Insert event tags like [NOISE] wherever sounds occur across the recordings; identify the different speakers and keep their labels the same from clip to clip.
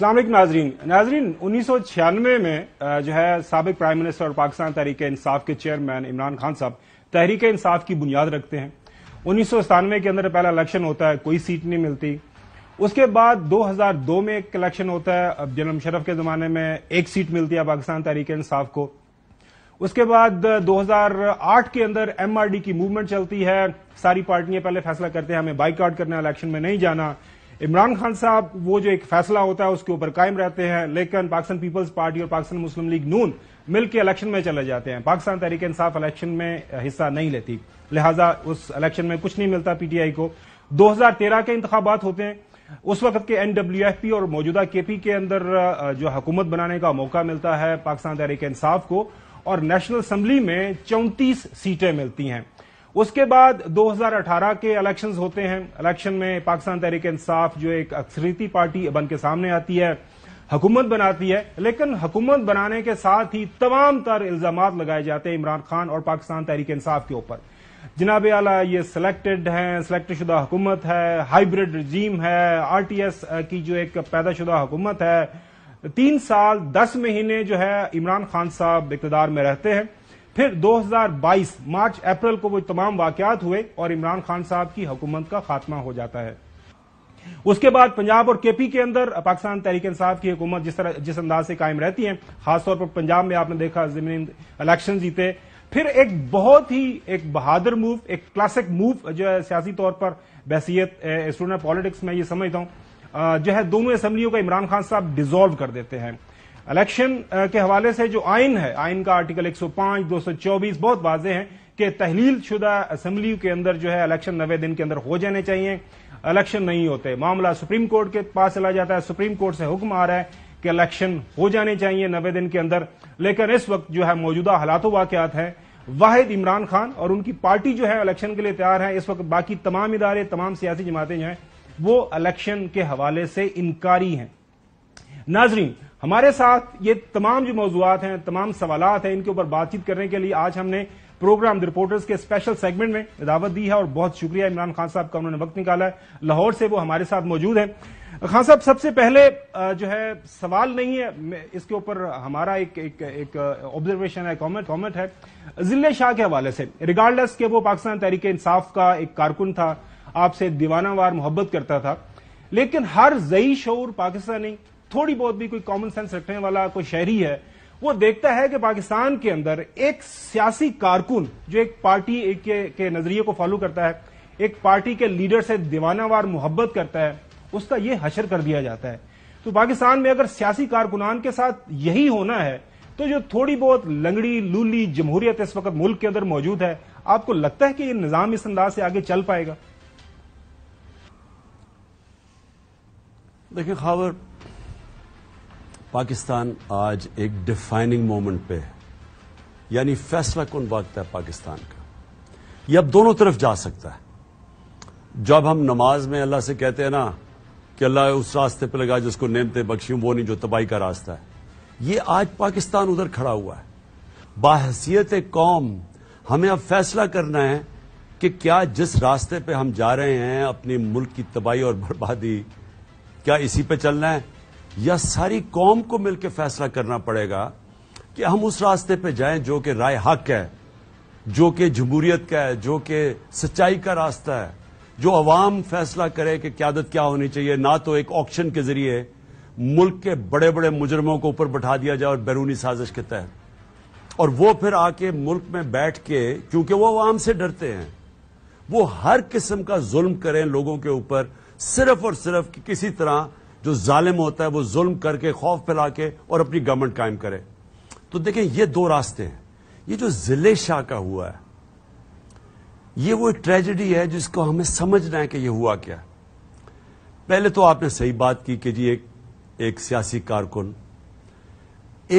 Speaker 1: असल नाजरीन नाजरीन उन्नीस सौ छियानवे में जो है सबक प्राइम मिनिस्टर और पाकिस्तान तहरीक इंसाफ के चेयरमैन इमरान खान साहब तहरीक इंसाफ की बुनियाद रखते हैं उन्नीस सौ सतानवे के अंदर पहला इलेक्शन होता है कोई सीट नहीं मिलती उसके बाद 2002 में एक इलेक्शन होता है अब जनरल मुशरफ के जमाने में एक सीट मिलती है पाकिस्तान तहरीक इंसाफ को उसके बाद 2008 के अंदर एमआरडी की मूवमेंट चलती है सारी पार्टियां पहले फैसला करते हैं हमें बाइकआउट करना इलेक्शन में नहीं जाना इमरान खान साहब वो जो एक फैसला होता है उसके ऊपर कायम रहते हैं लेकिन पाकिस्तान पीपल्स पार्टी और पाकिस्तान मुस्लिम लीग नून मिल के इलेक्शन में चले जाते हैं पाकिस्तान तहरीक इंसाफ इलेक्शन में हिस्सा नहीं लेती लिहाजा उस इलेक्शन में कुछ नहीं मिलता पीटीआई को 2013 के इंतबात होते हैं उस वक्त के एनडब्ल्यूएफपी और मौजूदा केपी के अंदर जो हुकूमत बनाने का मौका मिलता है पाकिस्तान तहरीक इंसाफ को और नेशनल असम्बली में चौंतीस सीटें मिलती हैं उसके बाद 2018 के इलेक्शंस होते हैं इलेक्शन में पाकिस्तान तहरीक इंसाफ जो एक अक्सरीती पार्टी बन के सामने आती है हुकूमत बनाती है लेकिन हुकूमत बनाने के साथ ही तमाम तर इल्जाम लगाए जाते हैं इमरान खान और पाकिस्तान तहरीक इंसाफ के ऊपर जिनाब आला ये सिलेक्टेड हैं सिलेक्ट शुदा हुकूमत है हाइब्रिड रजीम है आरटीएस की जो एक पैदाशुदा हुकूमत है तीन साल दस महीने जो है इमरान खान साहब इकतदार में रहते हैं फिर 2022 मार्च अप्रैल को वो तमाम वाकयात हुए और इमरान खान साहब की हुकूमत का खात्मा हो जाता है उसके बाद पंजाब और केपी के अंदर पाकिस्तान तहरीक इंसाफ की हुकूमत जिस तरह जिस अंदाज से कायम रहती है खासतौर पर पंजाब में आपने देखा जमीन इलेक्शन जीते फिर एक बहुत ही एक बहादुर मूव एक क्लासिक मूव जो है सियासी तौर पर बहसीत स्टूडेंट पॉलिटिक्स में ये समझता हूं जो है दोनों असम्बलियों का इमरान खान साहब डिजोल्व कर देते हैं इलेक्शन के हवाले से जो आइन है आइन का आर्टिकल 105, 224 बहुत वाजे हैं कि तहलील शुदा असम्बली के अंदर जो है इलेक्शन नवे दिन के अंदर हो जाने चाहिए इलेक्शन नहीं होते मामला सुप्रीम कोर्ट के पास चला जाता है सुप्रीम कोर्ट से हुक्म आ रहा है कि इलेक्शन हो जाने चाहिए नवे दिन के अंदर लेकिन इस वक्त जो है मौजूदा हालातों वाकत है वाहिद इमरान खान और उनकी पार्टी जो है इलेक्शन के लिए तैयार है इस वक्त बाकी तमाम इदारे तमाम सियासी जमातें जो हैं वो इलेक्शन के हवाले से इनकारी हैं नाजरीन हमारे साथ ये तमाम जो मौजूद हैं तमाम सवाल हैं इनके ऊपर बातचीत करने के लिए आज हमने प्रोग्राम द रिपोर्टर्स के स्पेशल सेगमेंट में दावत दी है और बहुत शुक्रिया इमरान खान साहब का उन्होंने वक्त निकाला है लाहौर से वो हमारे साथ मौजूद हैं खान साहब सबसे पहले जो है सवाल नहीं है इसके ऊपर हमारा एक एक एक ऑब्जर्वेशन है कॉमेंट कॉमेंट है जिले शाह के हवाले से रिगार्डलेस के वो पाकिस्तान तहरीक इंसाफ का एक कारकुन था आपसे दीवानावार मोहब्बत करता था लेकिन हर जई शौर पाकिस्तानी थोड़ी बहुत भी कोई कॉमन सेंस रखने वाला कोई शहरी है वो देखता है कि पाकिस्तान के अंदर एक सियासी कारकुन जो एक पार्टी एक के, के नजरिए को फॉलो करता है एक पार्टी के लीडर से दीवानावार मोहब्बत करता है उसका ये हशर कर दिया जाता है तो पाकिस्तान में अगर सियासी कारकुनान के साथ यही होना है तो जो थोड़ी बहुत लंगड़ी लूली जमहूरियत इस वक्त मुल्क के अंदर मौजूद है आपको लगता है कि ये निज़ाम इस अंदाज से आगे चल पाएगा देखिए खबर
Speaker 2: पाकिस्तान आज एक डिफाइनिंग मोमेंट पे है यानी फैसला कौन वक्त है पाकिस्तान का यह अब दोनों तरफ जा सकता है जब हम नमाज में अल्लाह से कहते हैं ना कि अल्लाह उस रास्ते पर लगा जिसको नेमते बख्शी वो नहीं जो तबाही का रास्ता है ये आज पाकिस्तान उधर खड़ा हुआ है बाहसीत कौम हमें अब फैसला करना है कि क्या जिस रास्ते पे हम जा रहे हैं अपने मुल्क की तबाही और बर्बादी क्या इसी पे चलना है या सारी कौम को मिलकर फैसला करना पड़ेगा कि हम उस रास्ते पर जाएं जो कि राय हक है जो कि जमहूरियत का है जो कि सच्चाई का रास्ता है जो अवाम फैसला करे कि क्यादत क्या होनी चाहिए ना तो एक ऑप्शन के जरिए मुल्क के बड़े बड़े मुजरमों को ऊपर बैठा दिया जाए और बैरूनी साजिश के तहत और वो फिर आके मुल्क में बैठ के क्योंकि वो आवाम से डरते हैं वो हर किस्म का जुल्म करें लोगों के ऊपर सिर्फ और सिर्फ कि किसी तरह जो जालिम होता है वो जुल्म करके खौफ फैला के और अपनी गवर्नमेंट कायम करे तो देखें ये दो रास्ते हैं ये जो जिले शाह का हुआ है ये वो ट्रेजेडी है जिसको हमें समझना है कि ये हुआ क्या पहले तो आपने सही बात की कि जी एक एक सियासी कारकुन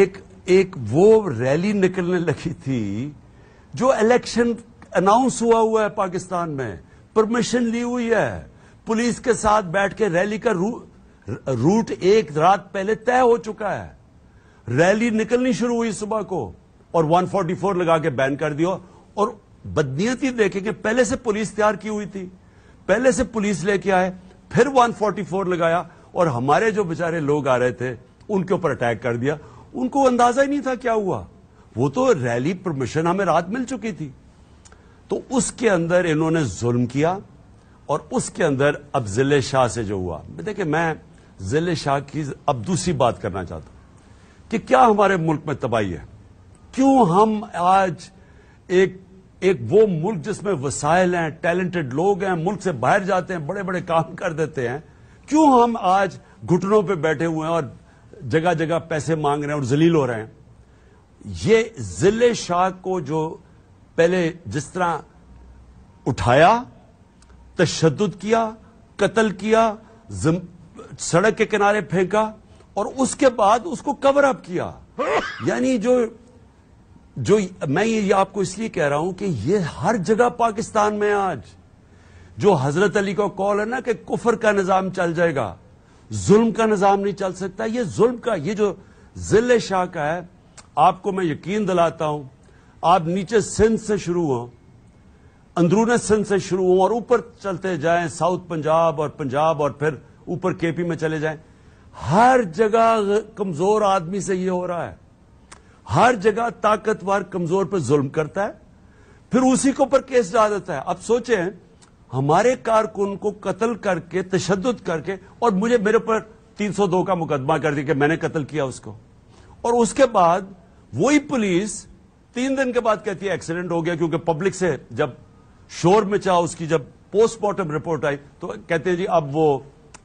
Speaker 2: एक एक वो रैली निकलने लगी थी जो इलेक्शन अनाउंस हुआ हुआ है पाकिस्तान में परमिशन ली हुई है पुलिस के साथ बैठ के रैली का रू रूट एक रात पहले तय हो चुका है रैली निकलनी शुरू हुई सुबह को और 144 लगा के बैन कर दिया और बदनीयती देखें कि पहले से पुलिस तैयार की हुई थी पहले से पुलिस लेके आए फिर 144 लगाया और हमारे जो बेचारे लोग आ रहे थे उनके ऊपर अटैक कर दिया उनको अंदाजा ही नहीं था क्या हुआ वो तो रैली परमिशन हमें रात मिल चुकी थी तो उसके अंदर इन्होंने जुल्म किया और उसके अंदर जिले शाह से जो हुआ देखिए मैं जिले शाह की अब दूसरी बात करना चाहता हूं कि क्या हमारे मुल्क में तबाही है क्यों हम आज एक एक वो मुल्क जिसमें वसायल हैं टैलेंटेड लोग हैं मुल्क से बाहर जाते हैं बड़े बड़े काम कर देते हैं क्यों हम आज घुटनों पे बैठे हुए हैं और जगह जगह पैसे मांग रहे हैं और जलील हो रहे हैं ये जिले शाह को जो पहले जिस तरह उठाया तशद किया कत्ल किया सड़क के किनारे फेंका और उसके बाद उसको कवर अप किया यानी जो जो मैं ये आपको इसलिए कह रहा हूं कि ये हर जगह पाकिस्तान में आज जो हजरत अली का कॉल है ना कि कुफर का निजाम चल जाएगा जुल्म का निजाम नहीं चल सकता ये जुल्म का ये जो जिले शाह का है आपको मैं यकीन दिलाता हूं आप नीचे सिंध से शुरू हो अंदरून सिंध से शुरू हो और ऊपर चलते जाए साउथ पंजाब और पंजाब और फिर ऊपर केपी में चले जाएं हर जगह कमजोर आदमी से ये हो रहा है हर जगह ताकतवर कमजोर पर जुल्म करता है फिर उसी के ऊपर केस डाल देता है अब सोचें हमारे कारकुन को कत्ल करके तशद करके और मुझे मेरे पर 302 का मुकदमा कर दिया कि मैंने कत्ल किया उसको और उसके बाद वही पुलिस तीन दिन के बाद कहती है एक्सीडेंट हो गया क्योंकि पब्लिक से जब शोर में चाह उसकी जब पोस्टमार्टम रिपोर्ट आई तो कहते हैं जी अब वो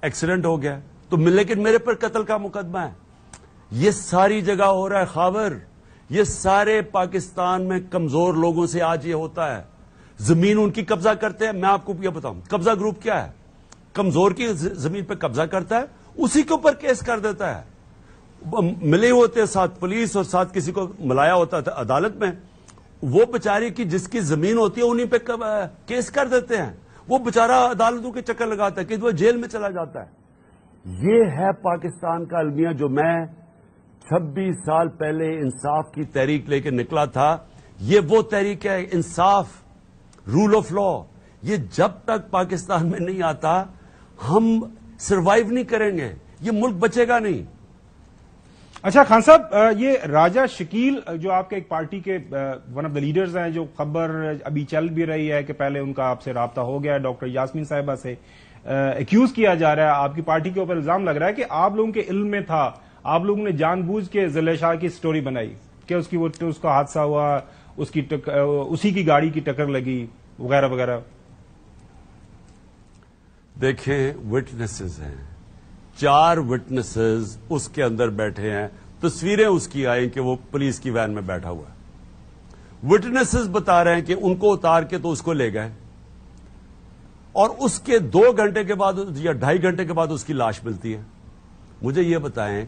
Speaker 2: एक्सीडेंट हो गया तो लेकिन मेरे पर कत्ल का मुकदमा है ये सारी जगह हो रहा है खावर ये सारे पाकिस्तान में कमजोर लोगों से आज ये होता है जमीन उनकी कब्जा करते हैं मैं आपको यह बताऊं कब्जा ग्रुप क्या है कमजोर की जमीन पर कब्जा करता है उसी के ऊपर केस कर देता है मिले होते हैं साथ पुलिस और साथ किसी को मिलाया होता था अदालत में वो बेचारे की जिसकी जमीन होती है उन्हीं पे केस कर देते हैं वो बेचारा अदालतों के चक्कर लगाता है कि वो जेल में चला जाता है ये है पाकिस्तान का अलमिया जो मैं 26 साल पहले इंसाफ की तहरीक लेकर निकला था ये वो तहरीक है इंसाफ रूल ऑफ लॉ ये जब तक पाकिस्तान में नहीं आता हम सर्वाइव नहीं करेंगे ये मुल्क बचेगा नहीं
Speaker 1: अच्छा खान साहब ये राजा शकील जो आपके एक पार्टी के वन ऑफ द लीडर्स हैं जो खबर अभी चल भी रही है कि पहले उनका आपसे रबता हो गया डॉक्टर यासमीन साहिबा से एक्यूज किया जा रहा है आपकी पार्टी के ऊपर इल्जाम लग रहा है कि आप लोगों के इल्म में था आप लोगों ने जानबूझ के जिले शाह की स्टोरी बनाई कि उसकी वो उसका हादसा हुआ उसकी टक, उसी की गाड़ी की टक्कर लगी वगैरह वगैरह
Speaker 2: देखिए विटनेसेस हैं चार विटनेसेस उसके अंदर बैठे हैं तस्वीरें उसकी आई कि वो पुलिस की वैन में बैठा हुआ है विटनेसेस बता रहे हैं कि उनको उतार के तो उसको ले गए और उसके दो घंटे के बाद या ढाई घंटे के बाद उसकी लाश मिलती है मुझे यह बताएं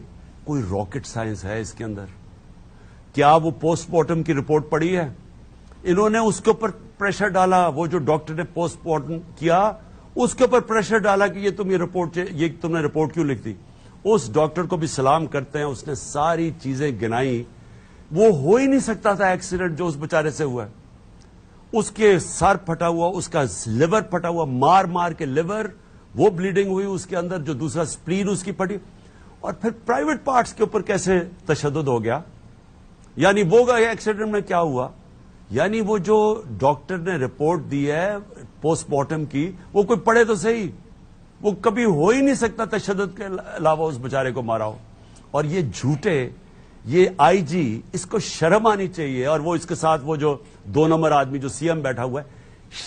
Speaker 2: कोई रॉकेट साइंस है इसके अंदर क्या वो पोस्टमार्टम की रिपोर्ट पड़ी है इन्होंने उसके ऊपर प्रेशर डाला वो जो डॉक्टर ने पोस्टमार्टम किया उसके ऊपर प्रेशर डाला कि ये तुम ये रिपोर्ट ये तुमने रिपोर्ट क्यों लिख दी उस डॉक्टर को भी सलाम करते हैं उसने सारी चीजें गिनाई वो हो ही नहीं सकता था एक्सीडेंट जो उस बेचारे से हुआ उसके सर फटा हुआ उसका लिवर फटा हुआ मार मार के लिवर वो ब्लीडिंग हुई उसके अंदर जो दूसरा स्प्लीन उसकी फटी और फिर प्राइवेट पार्ट्स के ऊपर कैसे तशद हो गया यानी वो गए एक्सीडेंट में क्या हुआ यानी वो जो डॉक्टर ने रिपोर्ट दी है पोस्टमार्टम की वो कोई पढ़े तो सही वो कभी हो ही नहीं सकता तशद के अलावा उस बेचारे को मारा हो और ये झूठे ये आईजी इसको शर्म आनी चाहिए और वो इसके साथ वो जो दो नंबर आदमी जो सीएम बैठा हुआ है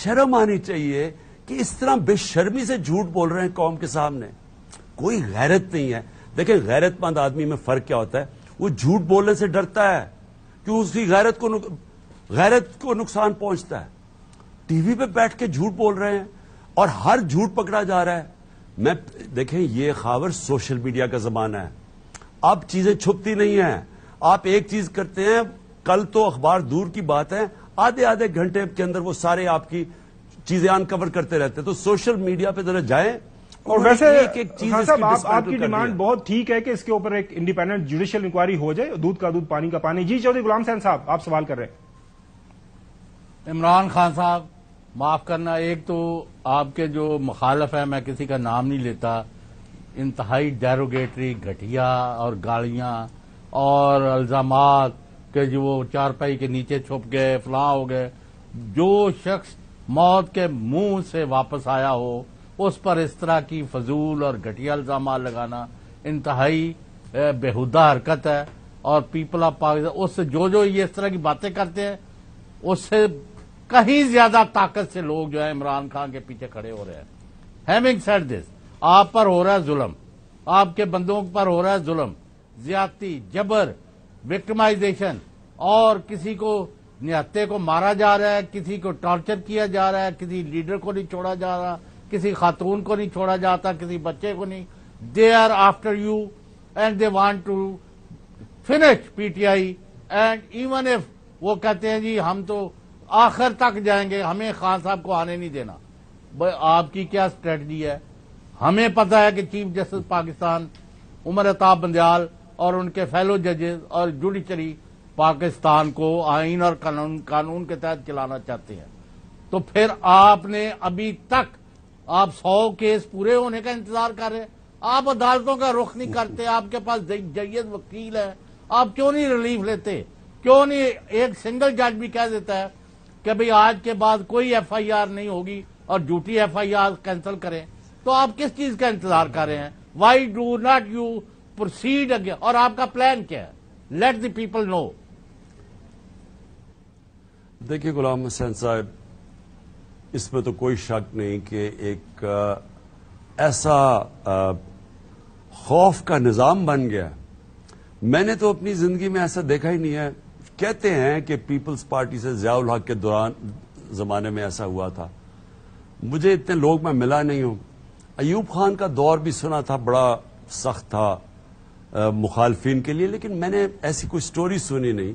Speaker 2: शर्म आनी चाहिए कि इस तरह बेशर्मी से झूठ बोल रहे हैं कौम के सामने कोई गैरत नहीं है देखिए गैरतमंद आदमी में फर्क क्या होता है वो झूठ बोलने से डरता है क्यों उसकी गैरत को गैरत को नुकसान पहुंचता है टीवी पे बैठ के झूठ बोल रहे हैं और हर झूठ पकड़ा जा रहा है मैं देखें ये खबर सोशल मीडिया का जमाना है अब चीजें छुपती नहीं है आप एक चीज करते हैं कल तो अखबार दूर की बात है आधे आधे घंटे के अंदर वो सारे आपकी चीजें अनकवर करते रहते हैं तो सोशल मीडिया पे जरा जाए और वैसे एक एक चीज आप, आपकी डिमांड
Speaker 1: बहुत ठीक है कि इसके ऊपर एक इंडिपेंडेंट जुडिशियल इंक्वायरी हो जाए दूध का दूध पानी का पानी जी चौधरी गुलाम सैन साहब आप सवाल कर रहे हैं
Speaker 3: इमरान खान साहब माफ करना एक तो आपके जो मुखालफ है मैं किसी का नाम नहीं लेता इंतहाई डेरोगेटरी घटिया और गालियां और अल्जाम के जो वो चारपाई के नीचे छुप गए फलां हो गए जो शख्स मौत के मुंह से वापस आया हो उस पर इस तरह की फजूल और घटिया इल्जाम लगाना इंतहाई बेहुदा हरकत है और पीपल ऑफ पाकिस्तान उससे जो जो ये इस तरह की बातें करते हैं उससे कहीं ज्यादा ताकत से लोग जो है इमरान खान के पीछे खड़े हो रहे हैं हैविंग सेट दिस आप पर हो रहा है जुल्म आपके बंदों पर हो रहा है जुल्म ज्यादती जबर विक्टमाइजेशन और किसी को निहत्ते को मारा जा रहा है किसी को टॉर्चर किया जा रहा है किसी लीडर को नहीं छोड़ा जा रहा किसी खातून को नहीं छोड़ा जाता किसी बच्चे को नहीं they are after you and they want to finish PTI and even if वो कहते हैं जी हम तो आखिर तक जाएंगे हमें खान साहब को आने नहीं देना भाई आपकी क्या स्ट्रेटजी है हमें पता है कि चीफ जस्टिस पाकिस्तान उमर अताब बंदयाल और उनके फेलो जजेस और जुडिशरी पाकिस्तान को आइन और कानून कानून के तहत चलाना चाहते हैं तो फिर आपने अभी तक आप सौ केस पूरे होने का इंतजार कर रहे आप अदालतों का रुख नहीं करते आपके पास जयद वकील है आप क्यों नहीं रिलीफ लेते क्यों नहीं एक सिंगल जज भी कह देता है कि भाई आज के बाद कोई एफआईआर नहीं होगी और ड्यूटी एफआईआर कैंसिल करें तो आप किस चीज का इंतजार कर रहे हैं why do not you proceed again और आपका प्लान क्या है लेट द पीपल नो
Speaker 2: देखिए गुलाम हुसैन साहब इसमें तो कोई शक नहीं कि एक ऐसा खौफ का निज़ाम बन गया मैंने तो अपनी ज़िंदगी में ऐसा देखा ही नहीं है कहते हैं कि पीपल्स पार्टी से जयाउल हक के दौरान जमाने में ऐसा हुआ था मुझे इतने लोग मैं मिला नहीं हूं अयूब खान का दौर भी सुना था बड़ा सख्त था मुखालफी के लिए लेकिन मैंने ऐसी कोई स्टोरी सुनी नहीं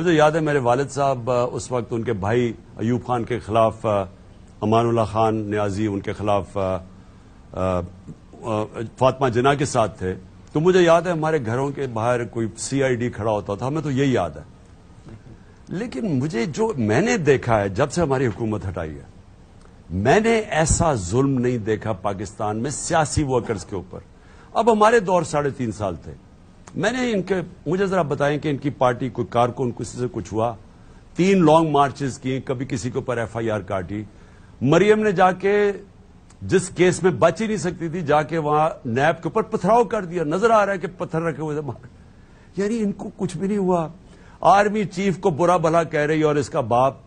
Speaker 2: मुझे याद है मेरे वालिद साहब उस वक्त उनके भाई अयूब खान के खिलाफ अमानुल्ला खान न्याजी उनके खिलाफ फातमा जिना के साथ थे तो मुझे याद है हमारे घरों के बाहर कोई सी आई डी खड़ा होता था हमें तो यही याद है लेकिन मुझे जो मैंने देखा है जब से हमारी हुकूमत हटाई है मैंने ऐसा जुल्म नहीं देखा पाकिस्तान में सियासी वर्कर्स के ऊपर अब हमारे दौर साढ़े तीन साल थे मैंने इनके मुझे जरा बताएं कि इनकी पार्टी कोई कारकुन किसी से कुछ हुआ तीन लॉन्ग मार्चेस किए कभी किसी के ऊपर एफ आई आर काटी मरियम ने जाके जिस केस में बच ही नहीं सकती थी जाके वहां नैब के ऊपर पथराव कर दिया नजर आ रहा है कि पत्थर रखे हुए थे यानी इनको कुछ भी नहीं हुआ आर्मी चीफ को बुरा भला कह रही है और इसका बाप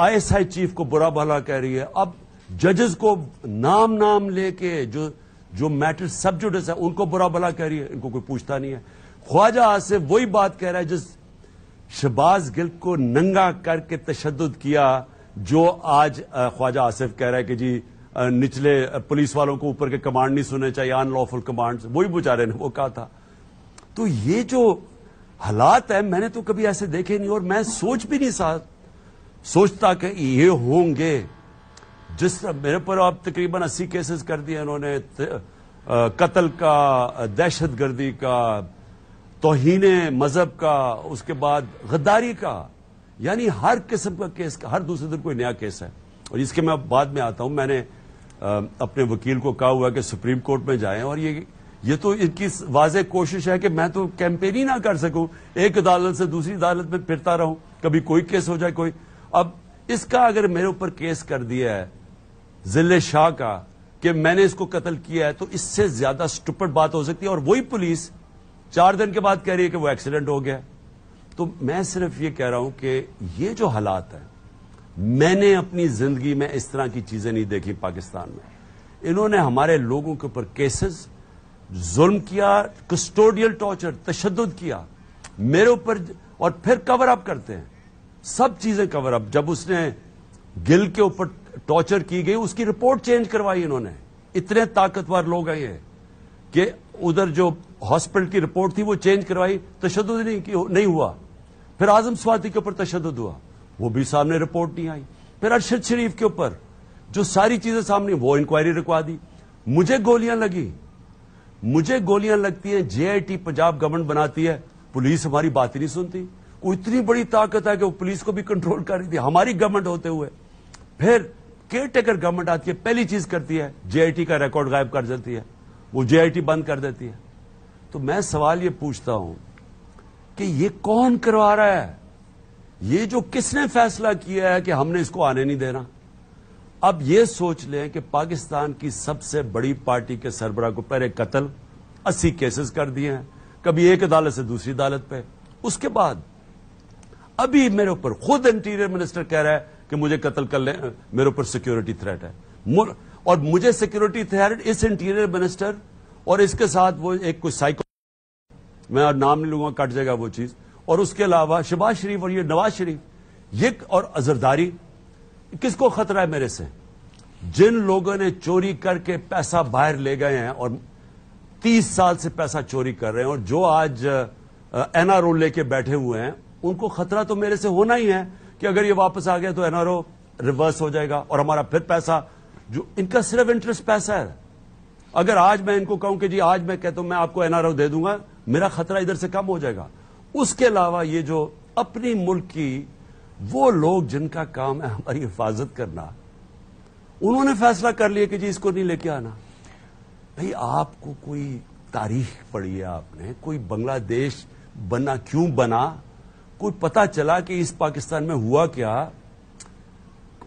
Speaker 2: आईएसआई चीफ को बुरा भला कह रही है अब जजेस को नाम नाम लेके जो जो मैटर सब जुडिस है उनको बुरा भला कह रही है इनको कोई पूछता नहीं है ख्वाजा आसिफ वही बात कह रहा है जिस शहबाज गिल को नंगा करके तशद किया जो आज ख्वाजा आसिफ कह रहा है कि जी निचले पुलिस वालों को ऊपर के कमांड नहीं सुनने चाहिए अनलॉफुल कमांड वही बेचारे ने वो कहा था तो ये जो हालात है मैंने तो कभी ऐसे देखे नहीं और मैं सोच भी नहीं सा सोचता कि ये होंगे जिस तरह मेरे पर अब तकरीबन अस्सी केसेस कर दिए उन्होंने कत्ल का दहशत गर्दी का तोहन मजहब का उसके बाद गद्दारी का यानी हर किस्म का केस का हर दूसरे दिन कोई नया केस है और इसके मैं बाद में आता हूं मैंने अपने वकील को कहा हुआ कि सुप्रीम कोर्ट में जाएं और ये ये तो इनकी वाज कोशिश है कि मैं तो कैंपेन ही ना कर सकूं एक अदालत से दूसरी अदालत में फिरता रहूं कभी कोई केस हो जाए कोई अब इसका अगर मेरे ऊपर केस कर दिया है जिले शाह का कि मैंने इसको कत्ल किया है तो इससे ज्यादा स्टुपट बात हो सकती है और वही पुलिस चार दिन के बाद कह रही है कि वो एक्सीडेंट हो गया तो मैं सिर्फ ये कह रहा हूं कि ये जो हालात है मैंने अपनी जिंदगी में इस तरह की चीजें नहीं देखी पाकिस्तान में इन्होंने हमारे लोगों के ऊपर केसेस जुल्म किया कस्टोडियल टॉर्चर तशद किया मेरे ऊपर और फिर कवर अप करते हैं सब चीजें कवर अप जब उसने गिल के ऊपर टॉर्चर की गई उसकी रिपोर्ट चेंज करवाई इन्होंने इतने ताकतवर लोग हैं कि उधर जो हॉस्पिटल की रिपोर्ट थी वो चेंज करवाई तशद नहीं, नहीं हुआ फिर आजम स्वाति के ऊपर तशद हुआ वो भी सामने रिपोर्ट नहीं आई फिर अरशद शरीफ के ऊपर जो सारी चीजें सामने वो इंक्वायरी रुकवा दी मुझे गोलियां लगी मुझे गोलियां लगती हैं जेआईटी पंजाब गवर्नमेंट बनाती है पुलिस हमारी बात ही नहीं सुनती वो इतनी बड़ी ताकत है कि वो पुलिस को भी कंट्रोल कर रही थी हमारी गवर्नमेंट होते हुए फिर केयर टेकर गवर्नमेंट आती है पहली चीज करती है जेआईटी का रिकॉर्ड गायब कर देती है वो जेआईटी बंद कर देती है तो मैं सवाल ये पूछता हूं कि ये कौन करवा रहा है ये जो किसने फैसला किया है कि हमने इसको आने नहीं देना अब ये सोच लें कि पाकिस्तान की सबसे बड़ी पार्टी के सरबरा को पहले कत्ल अस्सी केसेस कर दिए हैं कभी एक अदालत से दूसरी अदालत पे उसके बाद अभी मेरे ऊपर खुद इंटीरियर मिनिस्टर कह रहा है कि मुझे कत्ल कर ले मेरे ऊपर सिक्योरिटी थ्रेट है और मुझे सिक्योरिटी थ्रेट इस इंटीरियर मिनिस्टर और इसके साथ वो एक कुछ साइको मैं और नाम नहीं लूंगा कट जाएगा वो चीज और उसके अलावा शबाज शरीफ और ये नवाज शरीफ ये और अजरदारी किसको खतरा है मेरे से जिन लोगों ने चोरी करके पैसा बाहर ले गए हैं और 30 साल से पैसा चोरी कर रहे हैं और जो आज एनआरओ लेके बैठे हुए हैं उनको खतरा तो मेरे से होना ही है कि अगर ये वापस आ गया तो एनआरओ रिवर्स हो जाएगा और हमारा फिर पैसा जो इनका सिर्फ इंटरेस्ट पैसा है अगर आज मैं इनको कहूं कि जी आज मैं कहता हूं मैं आपको एनआरओ दे दूंगा मेरा खतरा इधर से कम हो जाएगा उसके अलावा ये जो अपनी मुल्क की वो लोग जिनका काम है हमारी हिफाजत करना उन्होंने फैसला कर लिया कि जी इसको नहीं लेके आना भाई आपको कोई तारीख पढ़ी है आपने कोई बांग्लादेश बना क्यों बना कोई पता चला कि इस पाकिस्तान में हुआ क्या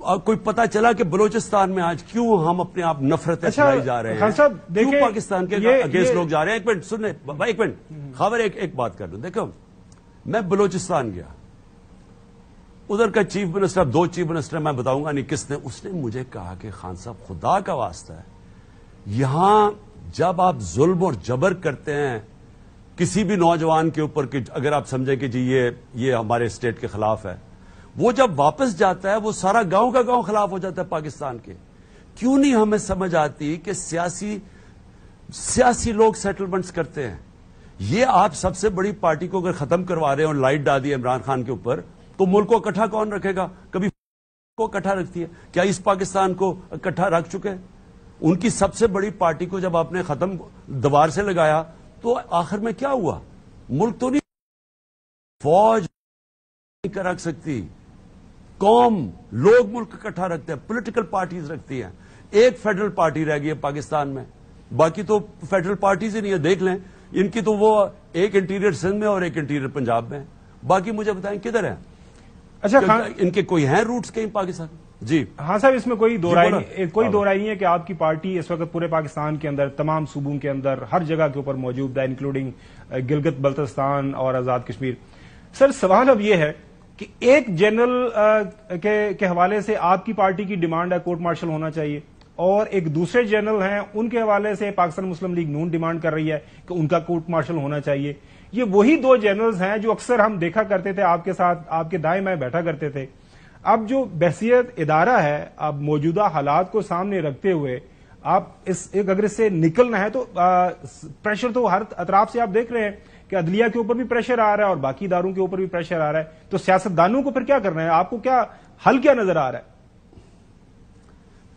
Speaker 2: और कोई पता चला कि बलोचिस्तान में आज क्यों हम अपने आप नफरत अच्छा, जा रहे हैं क्यों पाकिस्तान के अगेंस्ट लोग जा रहे हैं एक मिनट सुनने एक मिनट हम्म। खबर एक, एक बात कर दो देखो मैं बलोचिस्तान गया उधर का चीफ मिनिस्टर दो चीफ मिनिस्टर मैं बताऊंगा नहीं किसने उसने मुझे कहा कि खान साहब खुदा का वास्ता है यहां जब आप जुल्म और जबर करते हैं किसी भी नौजवान के ऊपर अगर आप समझें कि जी ये ये हमारे स्टेट के खिलाफ है वो जब वापस जाता है वो सारा गांव का गांव खिलाफ हो जाता है पाकिस्तान के क्यों नहीं हमें समझ आती कि सियासी सियासी लोग सेटलमेंट्स करते हैं ये आप सबसे बड़ी पार्टी को अगर खत्म करवा रहे हो लाइट डाल दी इमरान खान के ऊपर तो मुल्क को इकट्ठा कौन रखेगा कभी को इकट्ठा रखती है क्या इस पाकिस्तान को इकट्ठा रख चुके हैं उनकी सबसे बड़ी पार्टी को जब आपने खत्म दवार से लगाया तो आखिर में क्या हुआ मुल्क तो नहीं फौज नहीं रख सकती कौम लोग मुल्क इकट्ठा रखते हैं पॉलिटिकल पार्टीज रखती हैं एक फेडरल पार्टी रह गई है पाकिस्तान में बाकी तो फेडरल पार्टीज ही नहीं है देख लें इनकी तो वो एक इंटीरियर सिंध में और एक इंटीरियर पंजाब में बाकी मुझे बताएं किधर है अच्छा खान इनके कोई हैं रूट्स कहीं पाकिस्तान जी हाँ साहब इसमें कोई दो राय नहीं कोई हाँ, दो
Speaker 1: राय नहीं है कि आपकी पार्टी इस वक्त पूरे पाकिस्तान के अंदर तमाम सूबों के अंदर हर जगह के ऊपर मौजूद है इंक्लूडिंग गिलगत बल्तिस्तान और आजाद कश्मीर सर सवाल अब यह है कि एक जनरल के, के हवाले से आपकी पार्टी की डिमांड है कोर्ट मार्शल होना चाहिए और एक दूसरे जनरल हैं उनके हवाले से पाकिस्तान मुस्लिम लीग नून डिमांड कर रही है कि उनका कोर्ट मार्शल होना चाहिए ये वही दो जनरल्स हैं जो अक्सर हम देखा करते थे आपके साथ आपके दाएं में बैठा करते थे अब जो बहसीत इदारा है अब मौजूदा हालात को सामने रखते हुए आप इस एक अगर इससे निकलना है तो आ, प्रेशर तो हर अतराफ से आप देख रहे हैं कि अदलिया के ऊपर भी प्रेशर आ रहा है और बाकी इदारों के ऊपर भी प्रेशर आ रहा है तो सियासतदानों को फिर क्या करना है आपको क्या हल क्या नजर आ रहा है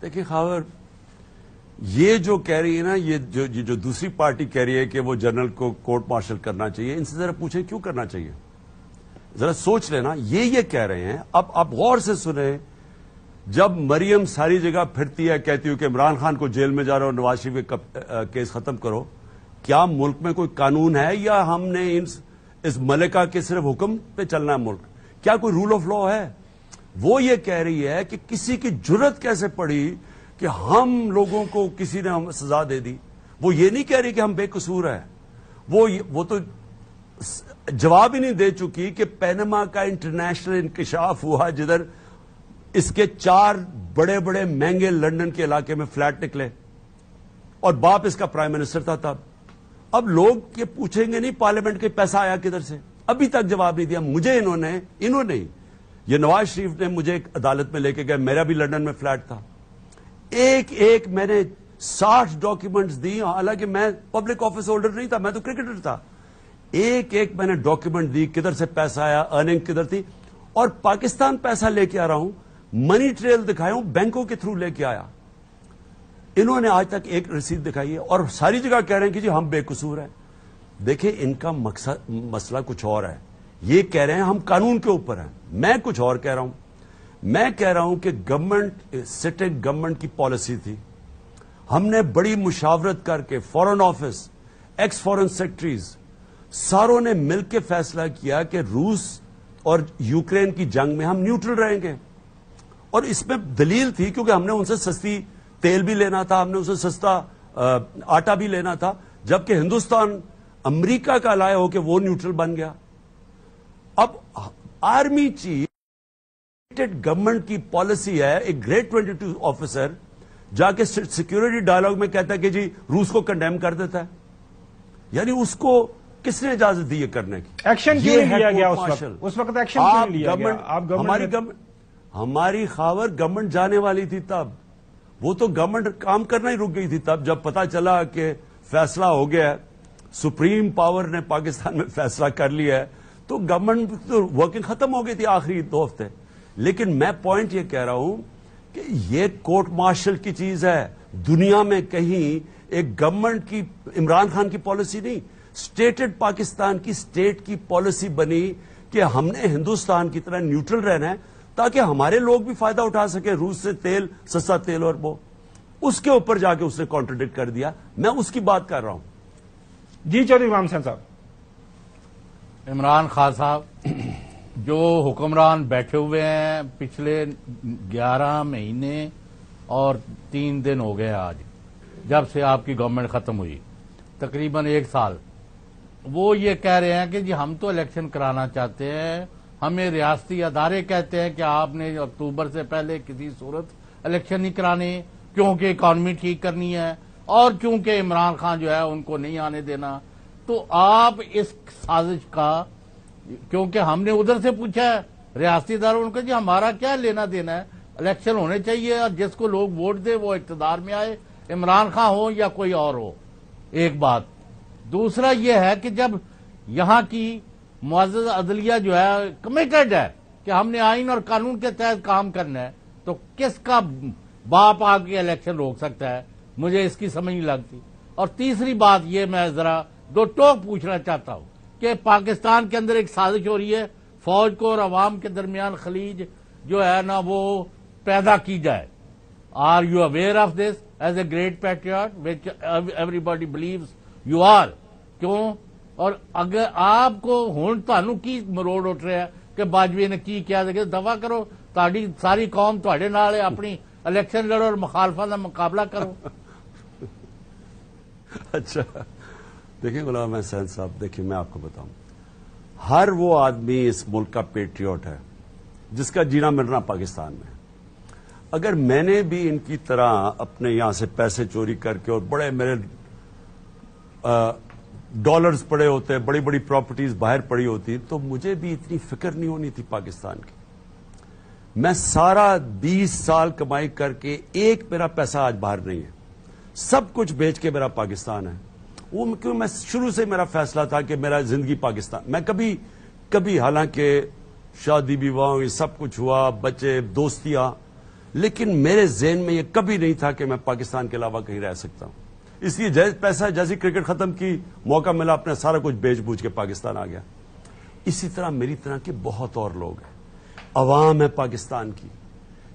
Speaker 2: देखिए खावर ये जो कह रही है ना ये जो ये जो दूसरी पार्टी कह रही है कि वो जनरल को कोर्ट मार्शल करना चाहिए इनसे जरा पूछे क्यों करना चाहिए जरा सोच लेना ये ये कह रहे हैं अब आप गौर से सुने जब मरियम सारी जगह फिरती है कहती हूं कि इमरान खान को जेल में जा रहा हो नवाज शरीफ के केस खत्म करो क्या मुल्क में कोई कानून है या हमने इन इस मलिका के सिर्फ हुक्म पे चलना है मुल्क क्या कोई रूल ऑफ लॉ है वो ये कह रही है कि किसी की जरूरत कैसे पड़ी कि हम लोगों को किसी ने हम सजा दे दी वो ये नहीं कह रही कि हम बेकसूर हैं वो वो तो जवाब ही नहीं दे चुकी कि पैनमा का इंटरनेशनल इंकशाफ हुआ जिधर इसके चार बड़े बड़े महंगे लंदन के इलाके में फ्लैट निकले और बाप इसका प्राइम मिनिस्टर था तब अब लोग ये पूछेंगे नहीं पार्लियामेंट के पैसा आया किधर से अभी तक जवाब नहीं दिया मुझे इन्होंने इन्होंने ये नवाज शरीफ ने मुझे एक अदालत में लेके गए मेरा भी लंदन में फ्लैट था एक एक मैंने साठ डॉक्यूमेंट्स दी हालांकि मैं पब्लिक ऑफिस होल्डर नहीं था मैं तो क्रिकेटर था एक एक मैंने डॉक्यूमेंट दी किधर से पैसा आया अर्निंग किधर थी और पाकिस्तान पैसा लेके आ रहा हूं मनी ट्रेल दिखाया हूं बैंकों के थ्रू लेके आया इन्होंने आज तक एक रसीद दिखाई है और सारी जगह कह रहे हैं कि जी हम बेकसूर हैं देखिए इनका मकसद मसला कुछ और है ये कह रहे हैं हम कानून के ऊपर हैं मैं कुछ और कह रहा हूं मैं कह रहा हूं कि गवर्नमेंट सिटिंग गवर्नमेंट की पॉलिसी थी हमने बड़ी मुशावरत करके foreign office ex foreign secretaries सारों ने मिलकर फैसला किया कि रूस और यूक्रेन की जंग में हम न्यूट्रल रहेंगे और इसमें दलील थी क्योंकि हमने उनसे सस्ती तेल भी लेना था हमने उनसे सस्ता आटा भी लेना था जबकि हिंदुस्तान अमेरिका का लाया हो कि वो न्यूट्रल बन गया अब आर्मी चीफ गवर्नमेंट की पॉलिसी है एक ट्वेंटी टू ऑफिसर जाके सिक्योरिटी डायलॉग में कहता है कि जी रूस को कंडेम कर देता है यानी उसको किसने इजाजत दी है करने की एक्शन क्यों नहीं लिया गया उस वक्त उस
Speaker 1: वक्त एक्शन क्यों नहीं लिया गया आप हमारी
Speaker 2: गवर्नमेंट हमारी खावर गवर्नमेंट जाने वाली थी तब वो तो गवर्नमेंट काम करना ही रुक गई थी तब जब पता चला कि फैसला हो गया सुप्रीम पावर ने पाकिस्तान में फैसला कर लिया है तो गवर्नमेंट तो वर्किंग खत्म हो गई थी आखिरी दो हफ्ते लेकिन मैं पॉइंट ये कह रहा हूं कि ये कोर्ट मार्शल की चीज है दुनिया में कहीं एक गवर्नमेंट की इमरान खान की पॉलिसी नहीं स्टेटेड पाकिस्तान की स्टेट की पॉलिसी बनी कि हमने हिंदुस्तान की तरह न्यूट्रल रहना है ताकि हमारे लोग भी फायदा उठा सके रूस से तेल सस्ता तेल और वो उसके ऊपर जाके उसने कॉन्ट्रोडिक्ट कर दिया मैं उसकी बात कर रहा हूं जी चलो इमाम
Speaker 3: साहब इमरान खान साहब जो हुक्मरान बैठे हुए हैं पिछले 11 महीने और तीन दिन हो गए आज जब से आपकी गवर्नमेंट खत्म हुई तकरीबन एक साल वो ये कह रहे हैं कि जी हम तो इलेक्शन कराना चाहते हैं हमें रियासती अदारे कहते हैं कि आपने अक्टूबर से पहले किसी सूरत इलेक्शन नहीं कराने क्योंकि इकॉनमी ठीक करनी है और क्योंकि इमरान खान जो है उनको नहीं आने देना तो आप इस साजिश का क्योंकि हमने उधर से पूछा है रियासती इदारों ने जी हमारा क्या लेना देना है इलेक्शन होने चाहिए और जिसको लोग वोट दे वो इकतदार में आए इमरान खां हो या कोई और हो एक बात दूसरा यह है कि जब यहां की मुआज अदलिया जो है कमिटेड है कि हमने आइन और कानून के तहत काम करना है तो किसका बाप आके इलेक्शन रोक सकता है मुझे इसकी समझ नहीं लगती और तीसरी बात ये मैं जरा दो टोक पूछना चाहता हूं कि पाकिस्तान के अंदर एक साजिश हो रही है फौज को और अवाम के दरमियान खलीज जो है ना वो पैदा की जाए are you aware of this as a great patriot which everybody believe you are क्यों और अगर आपको हूं थानू की मरोड़ उठ रहा है कि बाजवे ने की क्या देखे दफा करो ताड़ी सारी कौम थोड़े अपनी इलेक्शन लड़ो और मुखालफा का मुकाबला करो
Speaker 2: [LAUGHS] अच्छा देखिए गुलाम हसैन साहब देखिए मैं आपको बताऊं हर वो आदमी इस मुल्क का पेट्रियट है जिसका जीना मरना पाकिस्तान में अगर मैंने भी इनकी तरह अपने यहां से पैसे चोरी करके और बड़े मेरे डॉलर्स पड़े होते बड़ी बड़ी प्रॉपर्टीज बाहर पड़ी होती तो मुझे भी इतनी फिक्र नहीं होनी थी पाकिस्तान की मैं सारा 20 साल कमाई करके एक मेरा पैसा आज बाहर नहीं है सब कुछ बेच के मेरा पाकिस्तान है वो क्यों मैं शुरू से मेरा फैसला था कि मेरा जिंदगी पाकिस्तान मैं कभी कभी हालांकि शादी विवाह ये सब कुछ हुआ बच्चे दोस्तियां लेकिन मेरे जहन में ये कभी नहीं था कि मैं पाकिस्तान के अलावा कहीं रह सकता हूं इसलिए जैसे पैसा जैसी क्रिकेट खत्म की मौका मिला अपना सारा कुछ बेच बूझ के पाकिस्तान आ गया इसी तरह मेरी तरह के बहुत और लोग हैं अवाम है पाकिस्तान की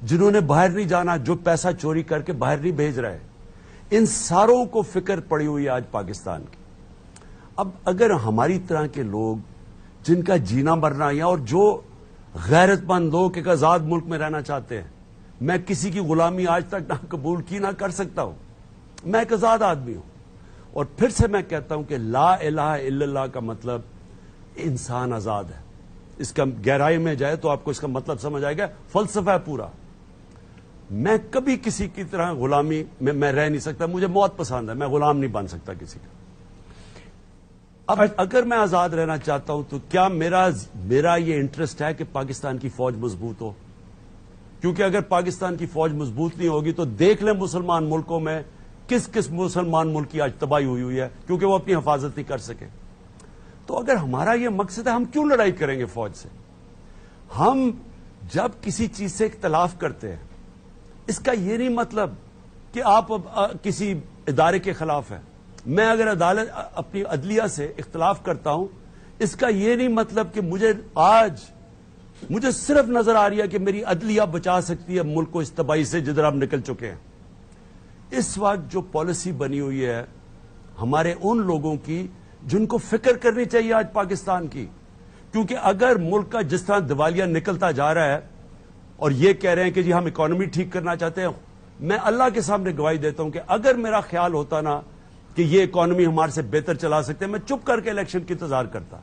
Speaker 2: जिन्होंने बाहर नहीं जाना जो पैसा चोरी करके बाहर नहीं भेज रहे इन सारों को फिक्र पड़ी हुई आज पाकिस्तान की अब अगर हमारी तरह के लोग जिनका जीना मरना या और जो गैरतमंद लोग एक आजाद मुल्क में रहना चाहते हैं मैं किसी की गुलामी आज तक ना कबूल की ना कर सकता हूं मैं एक आजाद आदमी हूं और फिर से मैं कहता हूं कि ला अला का मतलब इंसान आजाद है इसका गहराई में जाए तो आपको इसका मतलब समझ आएगा फलसफा है पूरा मैं कभी किसी की तरह गुलामी में मैं रह नहीं सकता मुझे मौत पसंद है मैं गुलाम नहीं बन सकता किसी का अब अगर मैं आजाद रहना चाहता हूं तो क्या मेरा मेरा ये इंटरेस्ट है कि पाकिस्तान की फौज मजबूत हो क्योंकि अगर पाकिस्तान की फौज मजबूत नहीं होगी तो देख लें मुसलमान मुल्कों में किस किस मुसलमान मुल्क की आज तबाही हुई हुई है क्योंकि वो अपनी हिफाजत नहीं कर सके तो अगर हमारा यह मकसद है हम क्यों लड़ाई करेंगे फौज से हम जब किसी चीज से इख्तलाफ करते हैं इसका यह नहीं मतलब कि आप अब आ, किसी इदारे के खिलाफ है मैं अगर अदालत अपनी अदलिया से इख्तलाफ करता हूं इसका यह नहीं मतलब कि मुझे आज मुझे सिर्फ नजर आ रही है कि मेरी अदलिया बचा सकती है मुल्क को इस तबाही से जिधर आप निकल चुके हैं इस वक्त जो पॉलिसी बनी हुई है हमारे उन लोगों की जिनको फिक्र करनी चाहिए आज पाकिस्तान की क्योंकि अगर मुल्क का जिस तरह दिवालिया निकलता जा रहा है और ये कह रहे हैं कि जी हम इकोनॉमी ठीक करना चाहते हैं मैं अल्लाह के सामने गवाही देता हूं कि अगर मेरा ख्याल होता ना कि ये इकोनॉमी हमारे से बेहतर चला सकते हैं मैं चुप करके इलेक्शन की इंतजार करता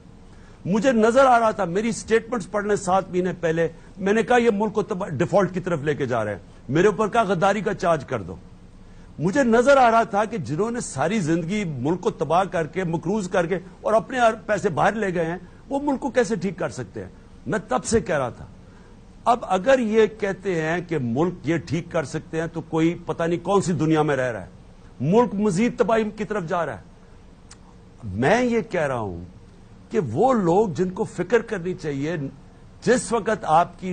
Speaker 2: मुझे नजर आ रहा था मेरी स्टेटमेंट्स पढ़ने सात महीने पहले मैंने कहा यह मुल्क को डिफॉल्ट की तरफ लेके जा रहे हैं मेरे ऊपर कहा गद्दारी का चार्ज कर दो मुझे नजर आ रहा था कि जिन्होंने सारी जिंदगी मुल्क को तबाह करके मकरूज करके और अपने पैसे बाहर ले गए हैं वो मुल्क को कैसे ठीक कर सकते हैं मैं तब से कह रहा था अब अगर ये कहते हैं कि मुल्क ये ठीक कर सकते हैं तो कोई पता नहीं कौन सी दुनिया में रह रहा है मुल्क मजीद तबाही की तरफ जा रहा है मैं ये कह रहा हूं कि वो लोग जिनको फिक्र करनी चाहिए जिस वक्त आपकी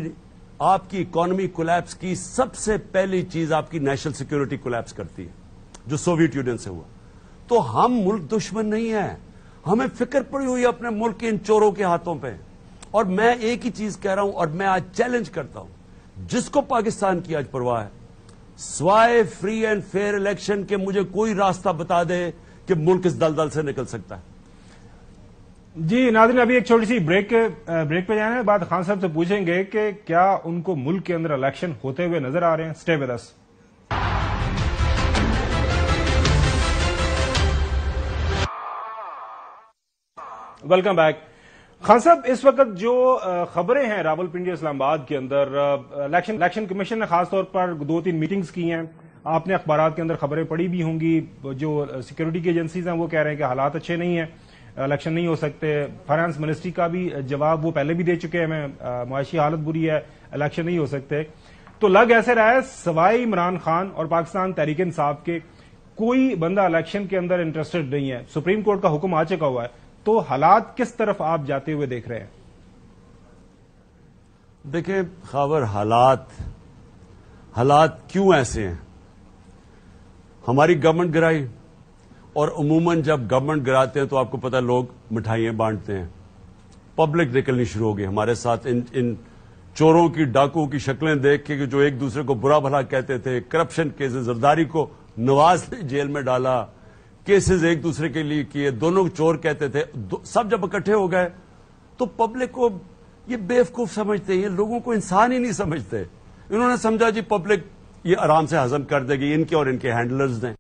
Speaker 2: आपकी इकोनॉमी कोलैप्स की सबसे पहली चीज आपकी नेशनल सिक्योरिटी कोलैप्स करती है जो सोवियत यूनियन से हुआ तो हम मुल्क दुश्मन नहीं है हमें फिक्र पड़ी हुई है अपने मुल्क के इन चोरों के हाथों पर और मैं एक ही चीज कह रहा हूं और मैं आज चैलेंज करता हूं जिसको पाकिस्तान की आज परवाह है स्वाय फ्री एंड फेयर इलेक्शन के मुझे कोई रास्ता बता दे कि मुल्क इस दलदल से निकल सकता है
Speaker 1: जी नादिन अभी एक छोटी सी ब्रेक ब्रेक पे जाने बाद खान साहब से पूछेंगे कि क्या उनको मुल्क के अंदर इलेक्शन होते हुए नजर आ रहे हैं stay with us welcome back Khan sahab इस वक्त जो खबरें हैं रावलपिंडी इस्लामाबाद के अंदर इलेक्शन इलेक्शन कमीशन ने खासतौर पर दो तीन मीटिंग्स की हैं आपने अखबार के अंदर खबरें पड़ी भी होंगी जो सिक्योरिटी की एजेंसीज हैं वो कह रहे हैं कि हालात अच्छे नहीं हैं इलेक्शन नहीं हो सकते फाइनेंस मिनिस्ट्री का भी जवाब वो पहले भी दे चुके हैं हमें मुआशी हालत बुरी है इलेक्शन नहीं हो सकते तो लग ऐसे रहा है सवाई इमरान खान और पाकिस्तान तहरीक इंसाफ के कोई बंदा इलेक्शन के अंदर इंटरेस्टेड नहीं है सुप्रीम कोर्ट का हुक्म आ चुका हुआ है तो हालात किस तरफ आप जाते हुए देख रहे हैं देखिए
Speaker 2: खबर हालात हालात क्यों ऐसे हैं हमारी गवर्नमेंट गिराई और अमूमन जब गवर्नमेंट गिराते हैं तो आपको पता लोग मिठाइयां बांटते हैं पब्लिक निकलनी शुरू होगी हमारे साथ इन इन चोरों की डाकुओं की शक्लें देख के जो एक दूसरे को बुरा भला कहते थे करप्शन केसेस जरदारी को नवाज ने जेल में डाला केसेस एक दूसरे के लिए किए दोनों चोर कहते थे सब जब इकट्ठे हो गए तो पब्लिक को ये बेवकूफ समझते हैं लोगों को इंसान ही नहीं समझते इन्होंने समझा जी पब्लिक ये आराम से हजम कर देगी इनके और इनके हैंडलर्स ने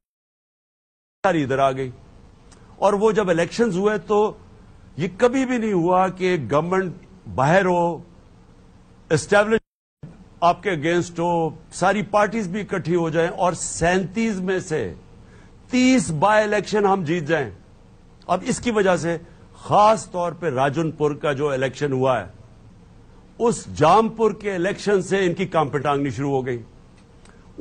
Speaker 2: सारी इधर आ गई और वो जब इलेक्शन हुए तो ये कभी भी नहीं हुआ कि गवर्नमेंट बाहर हो एस्टेब्लिश आपके अगेंस्ट हो सारी पार्टीज भी इकट्ठी हो जाएं और सैंतीस में से तीस बाय इलेक्शन हम जीत जाएं अब इसकी वजह से खास तौर पे राजनपुर का जो इलेक्शन हुआ है उस जामपुर के इलेक्शन से इनकी कांपटांगनी शुरू हो गई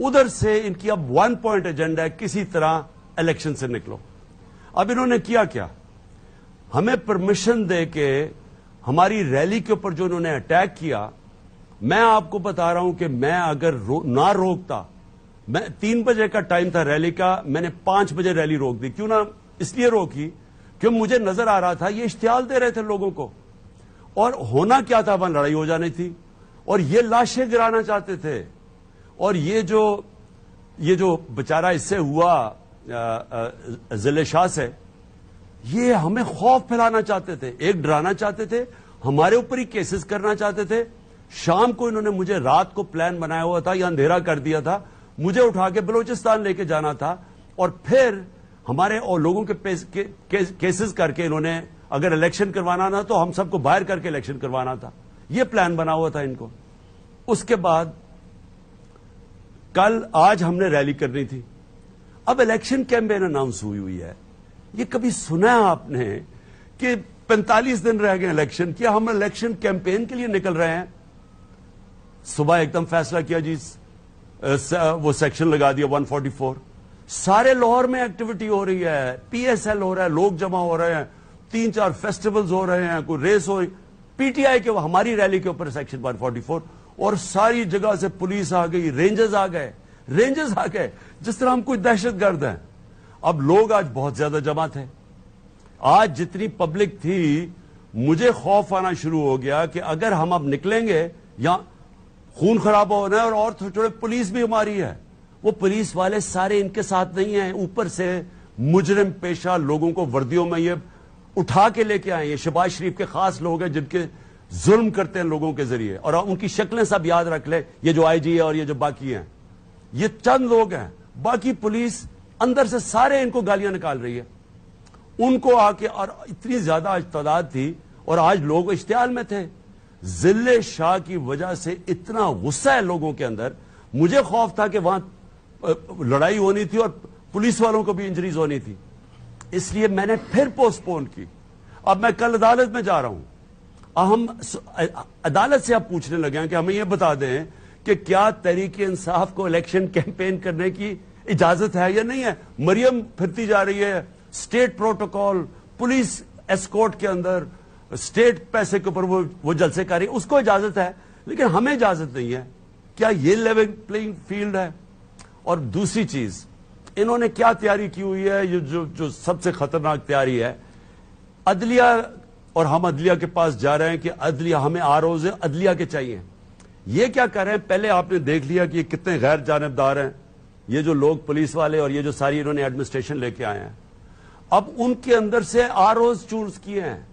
Speaker 2: उधर से इनकी अब वन पॉइंट एजेंडा है किसी तरह इलेक्शन से निकलो अब इन्होंने किया क्या हमें परमिशन दे के हमारी रैली के ऊपर जो इन्होंने अटैक किया मैं आपको बता रहा हूं कि मैं अगर रो, ना रोकता मैं तीन बजे का टाइम था रैली का मैंने पांच बजे रैली रोक दी क्यों ना इसलिए रोकी क्यों मुझे नजर आ रहा था ये इश्तियाल दे रहे थे लोगों को और होना क्या था वहां लड़ाई हो जानी थी और ये लाशें गिराना चाहते थे और ये जो ये जो बेचारा इससे हुआ जिले शाह से ये हमें खौफ फैलाना चाहते थे एक डराना चाहते थे हमारे ऊपर ही केसेस करना चाहते थे शाम को इन्होंने मुझे रात को प्लान बनाया हुआ था या अंधेरा कर दिया था मुझे उठा के बलोचिस्तान लेके जाना था और फिर हमारे और लोगों के, के, के केसेस करके इन्होंने अगर इलेक्शन करवाना ना तो हम सबको बाहर करके इलेक्शन करवाना था ये प्लान बना हुआ था इनको उसके बाद कल आज हमने रैली करनी थी अब इलेक्शन कैंपेन अनाउंस हुई हुई है ये कभी सुना है आपने कि 45 दिन रह गए इलेक्शन क्या हम इलेक्शन कैंपेन के लिए निकल रहे हैं सुबह एकदम फैसला किया जी वो सेक्शन लगा दिया 144 सारे लाहौर में एक्टिविटी हो रही है पीएसएल हो रहा है लोग जमा हो रहे हैं तीन चार फेस्टिवल्स हो रहे हैं कोई रेस हो रही पीटीआई के हमारी रैली के ऊपर सेक्शन 144 और सारी जगह से पुलिस आ गई रेंजर्स आ गए रेंजर्स आ गए जिस तरह हम कोई दहशत गर्द हैं अब लोग आज बहुत ज्यादा जमा थे आज जितनी पब्लिक थी मुझे खौफ आना शुरू हो गया कि अगर हम अब निकलेंगे या खून खराब होना है और, और थोड़े पुलिस भी हमारी है वो पुलिस वाले सारे इनके साथ नहीं है ऊपर से मुजरम पेशा लोगों को वर्दियों में ये उठा के लेके आए ये शहबाज शरीफ के खास लोग हैं जिनके जुल्म करते हैं लोगों के जरिए और उनकी शक्लें सब याद रख ले ये जो आईजी है और ये जो बाकी हैं ये चंद लोग हैं बाकी पुलिस अंदर से सारे इनको गालियां निकाल रही है उनको आके और इतनी ज्यादा आज तादाद थी और आज लोग इश्तेहाल में थे जिले शाह की वजह से इतना गुस्सा है लोगों के अंदर मुझे खौफ था कि वहां लड़ाई होनी थी और पुलिस वालों को भी इंजरीज होनी थी इसलिए मैंने फिर पोस्टपोन की अब मैं कल अदालत में जा रहा हूं हम अदालत से आप पूछने लगे हैं कि हमें यह बता दें कि क्या तरीके इंसाफ को इलेक्शन कैंपेन करने की इजाजत है या नहीं है मरियम फिरती जा रही है स्टेट प्रोटोकॉल पुलिस एस्कोर्ट के अंदर स्टेट पैसे के ऊपर वो वो जलसे कर रही उसको इजाजत है लेकिन हमें इजाजत नहीं है क्या ये लेवल प्लेइंग फील्ड है और दूसरी चीज इन्होंने क्या तैयारी की हुई है ये जो जो सबसे खतरनाक तैयारी है अदलिया और हम अदलिया के पास जा रहे हैं कि अदलिया हमें आर रोज अदलिया के चाहिए ये क्या कर रहे हैं पहले आपने देख लिया कि ये कितने गैर जानबदार हैं ये जो लोग पुलिस वाले और ये जो सारी इन्होंने एडमिनिस्ट्रेशन लेके आए हैं अब उनके अंदर से आर चूज किए हैं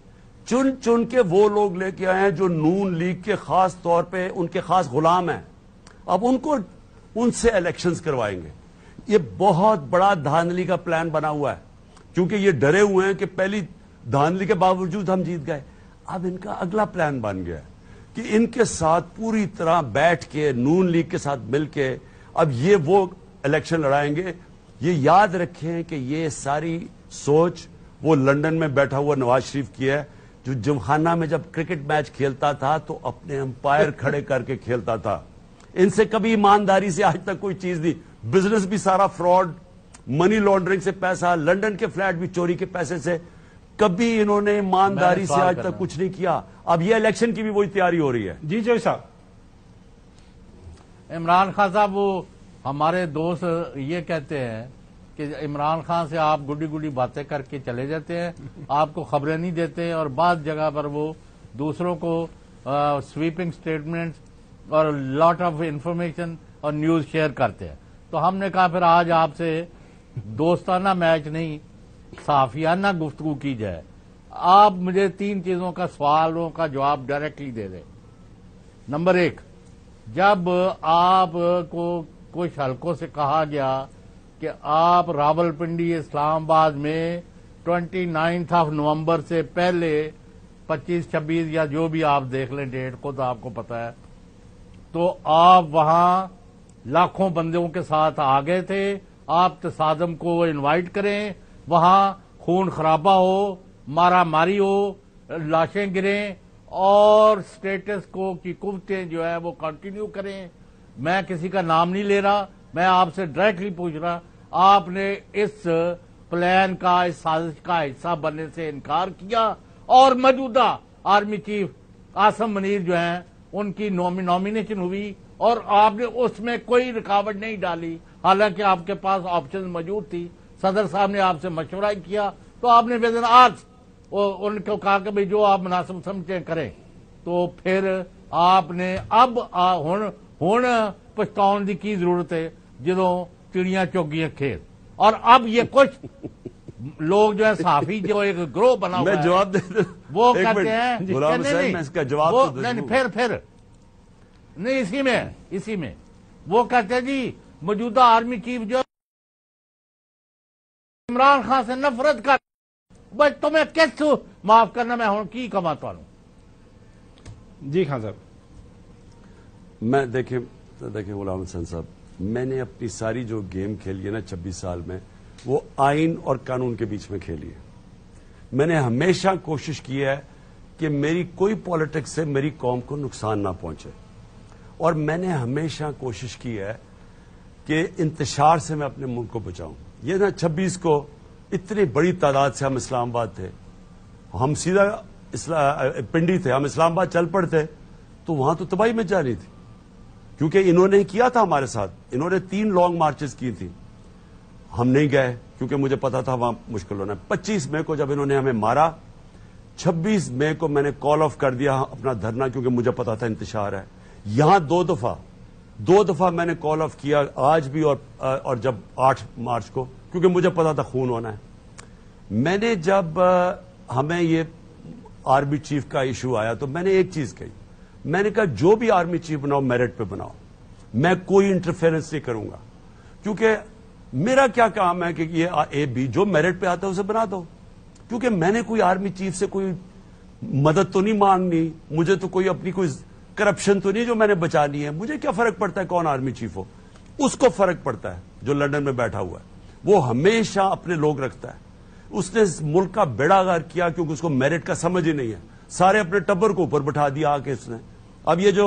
Speaker 2: चुन चुन के वो लोग लेके आए हैं जो नून लीग के खास तौर पे उनके खास गुलाम हैं अब उनको उनसे इलेक्शंस करवाएंगे ये बहुत बड़ा धांधली का प्लान बना हुआ है क्योंकि ये डरे हुए हैं कि पहली धांधली के बावजूद हम जीत गए अब इनका अगला प्लान बन गया कि इनके साथ पूरी तरह बैठ के नून लीग के साथ मिल के अब ये वो इलेक्शन लड़ाएंगे ये याद रखें कि ये सारी सोच वो लंदन में बैठा हुआ नवाज शरीफ की है जो जुमखाना में जब क्रिकेट मैच खेलता था तो अपने अंपायर खड़े करके खेलता था इनसे कभी ईमानदारी से आज तक कोई चीज नहीं बिजनेस भी सारा फ्रॉड मनी लॉन्ड्रिंग से पैसा लंदन के फ्लैट भी चोरी के पैसे से कभी इन्होंने ईमानदारी से आज तक कुछ नहीं किया अब यह इलेक्शन की भी वही तैयारी हो रही है जी
Speaker 3: जय साहब इमरान खान साहब वो हमारे दोस्त ये कहते हैं कि इमरान खान से आप गुडी गुडी बातें करके चले जाते हैं आपको खबरें नहीं देते और बाद जगह पर वो दूसरों को स्वीपिंग स्टेटमेंट और लॉट ऑफ इंफॉर्मेशन और न्यूज शेयर करते हैं तो हमने कहा फिर आज आपसे दोस्ताना मैच नहीं साफियाना गुफ्तगु की जाए आप मुझे तीन चीजों का सवालों का जवाब डायरेक्टली दे दें नंबर एक जब आप को कुछ हल्कों से कहा गया कि आप रावलपिंडी इस्लामाबाद में ट्वेंटी नाइन्थ ऑफ नवंबर से पहले पच्चीस छब्बीस या जो भी आप देख लें डेट को तो आपको पता है तो आप वहां लाखों बंदों के साथ आ गए थे आप तसादम को इनवाइट करें वहां खून खराबा हो मारा मारी हो लाशें गिरें और स्टेटस को की कुवतें जो है वो कंटिन्यू करें मैं किसी का नाम नहीं ले रहा मैं आपसे डायरेक्टली पूछ रहा आपने इस प्लान का इस साजिश का हिस्सा बनने से इनकार किया और मौजूदा आर्मी चीफ आसम मनीर जो हैं उनकी नॉमिनेशन हुई और आपने उसमें कोई रुकावट नहीं डाली हालांकि आपके पास ऑप्शन मौजूद थी सदर साहब ने आपसे मशवरा किया तो आपने वेदन आज उनको कहा कि भाई जो आप मुनासिब समझे करें तो फिर आपने अब हूं हूं पछताने की जरूरत है जो चिड़िया चौगी खेत और अब ये कुछ लोग जो है साफी जो एक ग्रोह बना हुआ जवाब दे वो कहते हैं जवाब तो फिर फिर नहीं इसी में इसी में वो कहते हैं जी मौजूदा आर्मी चीफ जो इमरान खान से नफरत कर बस तुम्हें किस माफ करना मैं हूं की कमाता हूं जी
Speaker 1: खान साहब
Speaker 2: मैं देखे तो देखे गुलाम हुसैन साहब मैंने अपनी सारी जो गेम खेली है ना छब्बीस साल में वो आइन और कानून के बीच में खेली है मैंने हमेशा कोशिश की है कि मेरी कोई पॉलिटिक्स से मेरी कौम को नुकसान ना पहुंचे और मैंने हमेशा कोशिश की है कि इंतशार से मैं अपने मुल्क को बचाऊं ये ना छब्बीस को इतनी बड़ी तादाद से हम इस्लामाबाद थे हम सीधा पिंडी थे हम इस्लामाबाद चल पड़ते तो वहां तो तबाही में जानी थी क्योंकि इन्होंने किया था हमारे साथ इन्होंने तीन लॉन्ग मार्चेस की थी हम नहीं गए क्योंकि मुझे पता था वहां मुश्किल होना है पच्चीस मई को जब इन्होंने हमें मारा छब्बीस मई को मैंने कॉल ऑफ कर दिया अपना धरना क्योंकि मुझे पता था इंतजार है यहां दो दफा दो दफा मैंने कॉल ऑफ किया आज भी और और जब आठ मार्च को क्योंकि मुझे पता था खून होना है मैंने जब हमें ये आर्मी चीफ का इशू आया तो मैंने एक चीज कही मैंने कहा जो भी आर्मी चीफ बनाओ मेरिट पे बनाओ मैं कोई इंटरफेरेंस नहीं करूंगा क्योंकि मेरा क्या काम है कि ये ए बी जो मेरिट पे आता है उसे बना दो क्योंकि मैंने कोई आर्मी चीफ से कोई मदद तो नहीं मांगनी मुझे तो कोई अपनी कोई करप्शन तो नहीं जो मैंने बचानी है मुझे क्या फर्क पड़ता है कौन आर्मी चीफ हो उसको फर्क पड़ता है जो लंदन में बैठा हुआ है वो हमेशा अपने लोग रखता है उसने इस मुल्क का बेड़ागार किया क्योंकि उसको मेरिट का समझ ही नहीं है सारे अपने टब्बर को ऊपर बैठा दिया आके इसने अब ये जो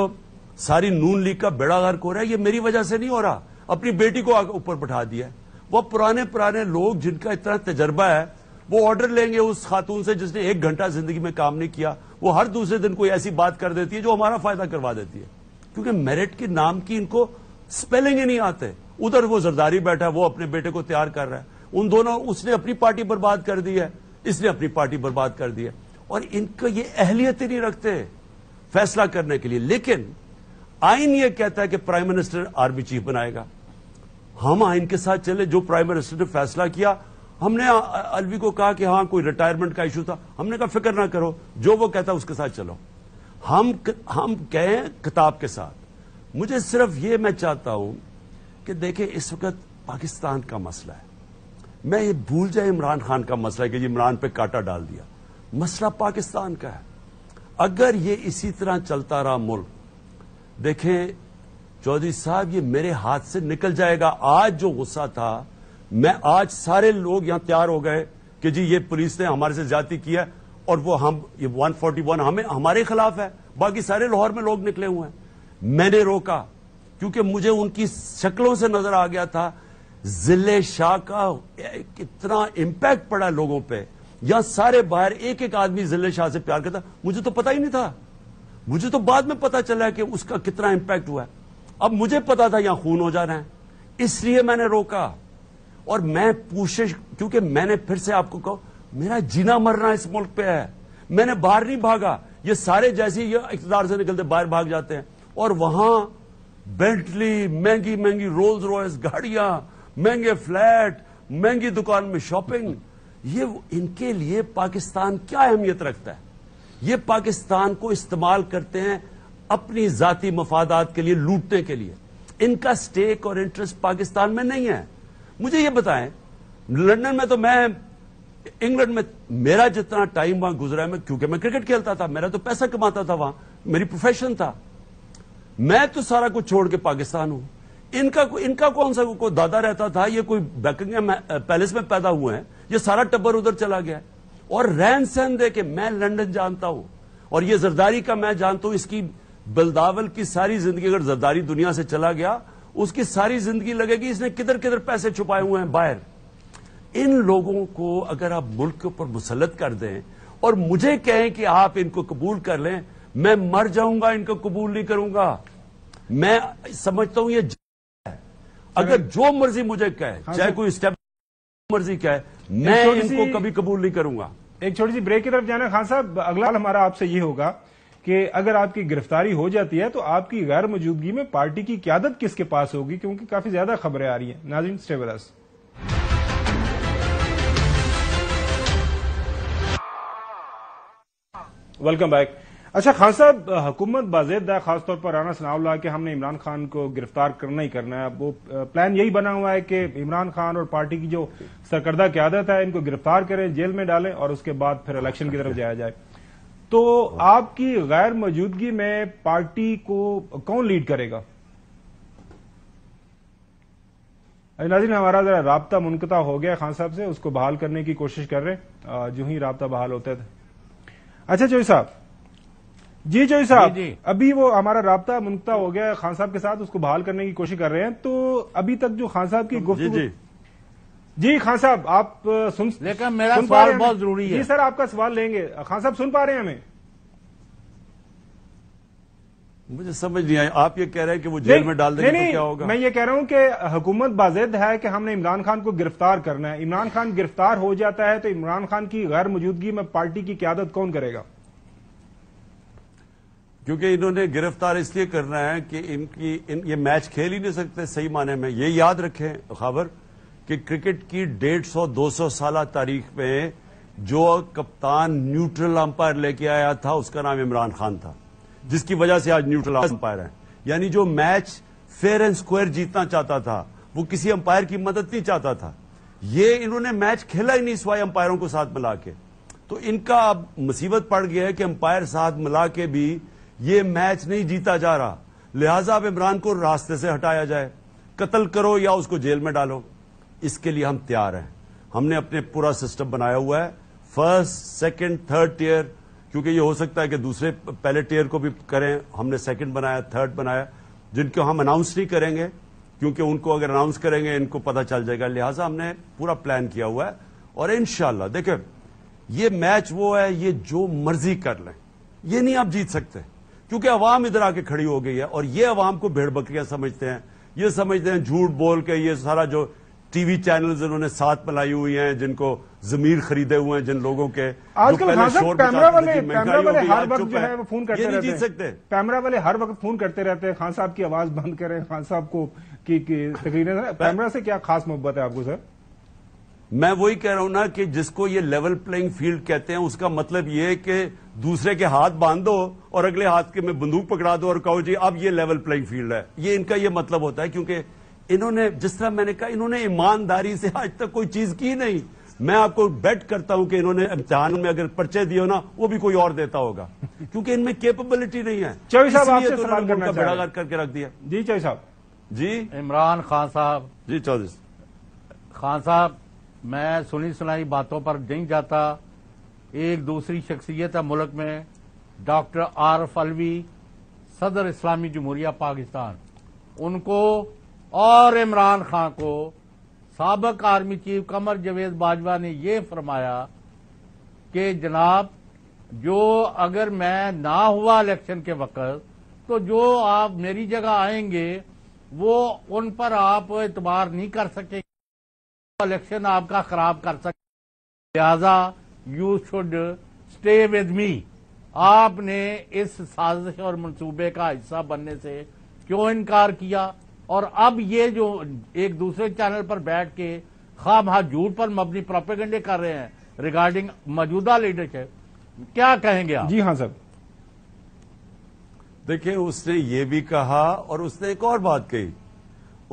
Speaker 2: सारी नून लीग का बेड़ा घर हो रहा है ये मेरी वजह से नहीं हो रहा अपनी बेटी को ऊपर बैठा दिया है वो पुराने पुराने लोग जिनका इतना तजर्बा है वो ऑर्डर लेंगे उस खातून से जिसने एक घंटा जिंदगी में काम नहीं किया वो हर दूसरे दिन कोई ऐसी बात कर देती है जो हमारा फायदा करवा देती है क्योंकि मेरिट के नाम की इनको स्पेलिंग ही नहीं आते उधर वो जरदारी बैठा है वो अपने बेटे को तैयार कर रहा है उन दोनों उसने अपनी पार्टी बर्बाद कर दी है इसने अपनी पार्टी बर्बाद कर दी है और इनका ये अहलियत ही नहीं रखते फैसला करने के लिए लेकिन आइन यह कहता है कि प्राइम मिनिस्टर आर्मी चीफ बनाएगा हम आइन के साथ चले जो प्राइम मिनिस्टर ने फैसला किया हमने अलवी को कहा कि हां कोई रिटायरमेंट का इश्यू था हमने कहा फिक्र ना करो जो वो कहता उसके साथ चलो हम हम कहें किताब के साथ मुझे सिर्फ ये मैं चाहता हूं कि देखें इस वक्त पाकिस्तान का मसला है मैं ये भूल जाए इमरान खान का मसला है कि इमरान पे काटा डाल दिया मसला पाकिस्तान का है अगर ये इसी तरह चलता रहा मुल्क देखें चौधरी साहब ये मेरे हाथ से निकल जाएगा आज जो गुस्सा था मैं आज सारे लोग यहां तैयार हो गए कि जी ये पुलिस ने हमारे से ज्यादा किया और वो हम ये 141 हमें हमारे खिलाफ है बाकी सारे लाहौर में लोग निकले हुए हैं मैंने रोका क्योंकि मुझे उनकी शक्लों से नजर आ गया था जिले शाह का कितना इम्पैक्ट पड़ा लोगों पर या सारे बाहर एक एक आदमी जिले शाह से प्यार करता मुझे तो पता ही नहीं था मुझे तो बाद में पता चला कि उसका कितना इंपैक्ट हुआ है अब मुझे पता था यहां खून हो जा रहा है इसलिए मैंने रोका और मैं कोशिश क्योंकि मैंने फिर से आपको कहो मेरा जीना मरना इस मुल्क पे है मैंने बाहर नहीं भागा ये सारे जैसे ये इकतदार से निकलते बाहर भाग जाते हैं और वहां बेंटली महंगी महंगी रोल्स रॉयस गाड़ियां महंगे फ्लैट महंगी दुकान में शॉपिंग ये इनके लिए पाकिस्तान क्या अहमियत रखता है ये पाकिस्तान को इस्तेमाल करते हैं अपनी जाति मफादात के लिए लूटने के लिए इनका स्टेक और इंटरेस्ट पाकिस्तान में नहीं है मुझे ये बताएं लंदन में तो मैं इंग्लैंड में मेरा जितना टाइम वहां गुजरा है मैं क्योंकि मैं क्रिकेट खेलता था मेरा तो पैसा कमाता था वहां मेरी प्रोफेशन था मैं तो सारा कुछ छोड़ के पाकिस्तान हूं इनका इनका कौन सा कोई दादा रहता था ये कोई बैकिंग पैलेस में पैदा हुए हैं ये सारा टब्बर उधर चला गया और रहन सहन दे के मैं लंदन जानता हूं और ये जरदारी का मैं जानता हूं इसकी बलदावल की सारी जिंदगी अगर जरदारी दुनिया से चला गया उसकी सारी जिंदगी लगेगी इसने किधर किधर पैसे छुपाए हुए हैं बाहर इन लोगों को अगर आप मुल्क के ऊपर मुसलत कर दें और मुझे कहें कि आप इनको कबूल कर लें मैं मर जाऊंगा इनको कबूल नहीं करूंगा मैं समझता हूं ये अगर जो मर्जी मुझे कहे हाँ चाहे कोई स्टेप
Speaker 1: मर्जी कहे मैं इनको कभी कबूल नहीं करूंगा एक छोटी सी ब्रेक की तरफ जाना खान साहब अगला हमारा आपसे ये होगा कि अगर आपकी गिरफ्तारी हो जाती है तो आपकी गैर मौजूदगी में पार्टी की क्यादत किसके पास होगी क्योंकि काफी ज्यादा खबरें आ रही हैं नाजिम स्टेबरस वेलकम बैक अच्छा खान साहब हुकूमत बाजेदा है खासतौर पर राना सनाउल्ला के हमने इमरान खान को गिरफ्तार करना ही करना है वो प्लान यही बना हुआ है कि इमरान खान और पार्टी की जो सरकर्दा क्यादत है इनको गिरफ्तार करें जेल में डालें और उसके बाद फिर इलेक्शन की तरफ जाया जाए तो आपकी गैर मौजूदगी में पार्टी को कौन लीड करेगा नाजिन हमारा जरा रबता मुनकता हो गया खान साहब से उसको बहाल करने की कोशिश कर रहे हैं जो ही रबता बहाल होता था अच्छा चौधरी साहब जी जोई साहब अभी वो हमारा रबता मुनता हो गया खान साहब के साथ उसको बहाल करने की कोशिश कर रहे हैं तो अभी तक जो खान साहब की गुफ्त जी, जी खान साहब आप सुन लेकिन मेरा सुन सवाल बहुत जरूरी है जी सर आपका सवाल लेंगे खान साहब सुन पा रहे हैं हमें मुझे समझ नहीं आया आप ये
Speaker 2: कह रहे हैं कि वो जेल में डाल देंगे तो क्या होगा मैं ये
Speaker 1: कह रहा हूं कि हुकूमत बाजिद है कि हमने इमरान खान को गिरफ्तार करना है इमरान खान गिरफ्तार हो जाता है तो इमरान खान की गैर मौजूदगी में पार्टी की क्यादत कौन करेगा
Speaker 2: क्योंकि इन्होंने गिरफ्तार इसलिए करना है कि इनकी इन ये मैच खेल ही नहीं सकते सही माने में ये याद रखें खबर कि क्रिकेट की डेढ़ सौ दो सौ साल तारीख में जो कप्तान न्यूट्रल अंपायर लेके आया था उसका नाम इमरान खान था जिसकी वजह से आज न्यूट्रल अंपायर है यानी जो मैच फेयर एंड स्क्वायर जीतना चाहता था वो किसी अंपायर की मदद नहीं चाहता था ये इन्होंने मैच खेला ही नहीं सवाई अंपायरों को साथ मिला के तो इनका अब मुसीबत पड़ गया है कि अंपायर साथ मिला के भी ये मैच नहीं जीता जा रहा लिहाजा अब इमरान को रास्ते से हटाया जाए कत्ल करो या उसको जेल में डालो इसके लिए हम तैयार हैं हमने अपने पूरा सिस्टम बनाया हुआ है फर्स्ट सेकंड थर्ड टीयर क्योंकि ये हो सकता है कि दूसरे पहले टीयर को भी करें हमने सेकंड बनाया थर्ड बनाया जिनको हम अनाउंस नहीं करेंगे क्योंकि उनको अगर अनाउंस करेंगे इनको पता चल जाएगा लिहाजा हमने पूरा प्लान किया हुआ है और इनशाला देखे ये मैच वो है ये जो मर्जी कर लें ये नहीं आप जीत सकते क्योंकि अवाम इधर आके खड़ी हो गई है और ये अवाम को भेड़ बकरियां समझते हैं ये समझते हैं झूठ बोल के ये सारा जो टीवी चैनल इन्होंने साथ मिलाई हुई हैं जिनको जमीर खरीदे हुए हैं जिन लोगों के शोर कैमरा वाले कैमरा वाले हर वक्त जो है वो फोन करते रहते जीत सकते
Speaker 1: कैमरा वाले हर वक्त फोन करते रहते हैं खान साहब की आवाज बंद करें खान साहब को कैमरा से क्या खास मोहब्बत है आपको सर
Speaker 2: मैं वही कह रहा हूं ना कि जिसको ये लेवल प्लेइंग फील्ड कहते हैं उसका मतलब ये है कि दूसरे के हाथ बांध दो और अगले हाथ के में बंदूक पकड़ा दो और कहो जी अब ये लेवल प्लेइंग फील्ड है ये इनका ये मतलब होता है क्योंकि इन्होंने जिस तरह मैंने कहा इन्होंने ईमानदारी से आज तक कोई चीज की नहीं मैं आपको बेट करता हूं कि इन्होंने इम्तहान में अगर पर्चे दिए ना वो भी कोई और देता होगा क्योंकि इनमें केपेबिलिटी नहीं है तो बड़ा करके रख दिया
Speaker 3: जी चौधरी साहब जी इमरान खान साहब जी चौधरी खान साहब मैं सुनी सुनाई बातों पर नहीं जाता एक दूसरी शख्सियत है मुल्क में डॉक्टर आरफ अलवी सदर इस्लामी जमहूरिया पाकिस्तान उनको और इमरान खान को सबक आर्मी चीफ कमर जवेद बाजवा ने यह फरमाया कि जनाब जो अगर मैं ना हुआ इलेक्शन के वक्त तो जो आप मेरी जगह आएंगे वो उन पर आप इतबार नहीं कर सकेंगे इलेक्शन आपका खराब कर सकते लिहाजा you should stay with me आपने इस साजिश और मंसूबे का हिस्सा बनने से क्यों इनकार किया और अब ये जो एक दूसरे चैनल पर बैठ के खाम हाथ झूठ पर मबनी प्रोपेगेंडे कर रहे हैं रिगार्डिंग मौजूदा लीडरशिप क्या
Speaker 1: कहेंगे आप जी हाँ सर
Speaker 2: देखिए उसने ये भी कहा और उसने एक और बात कही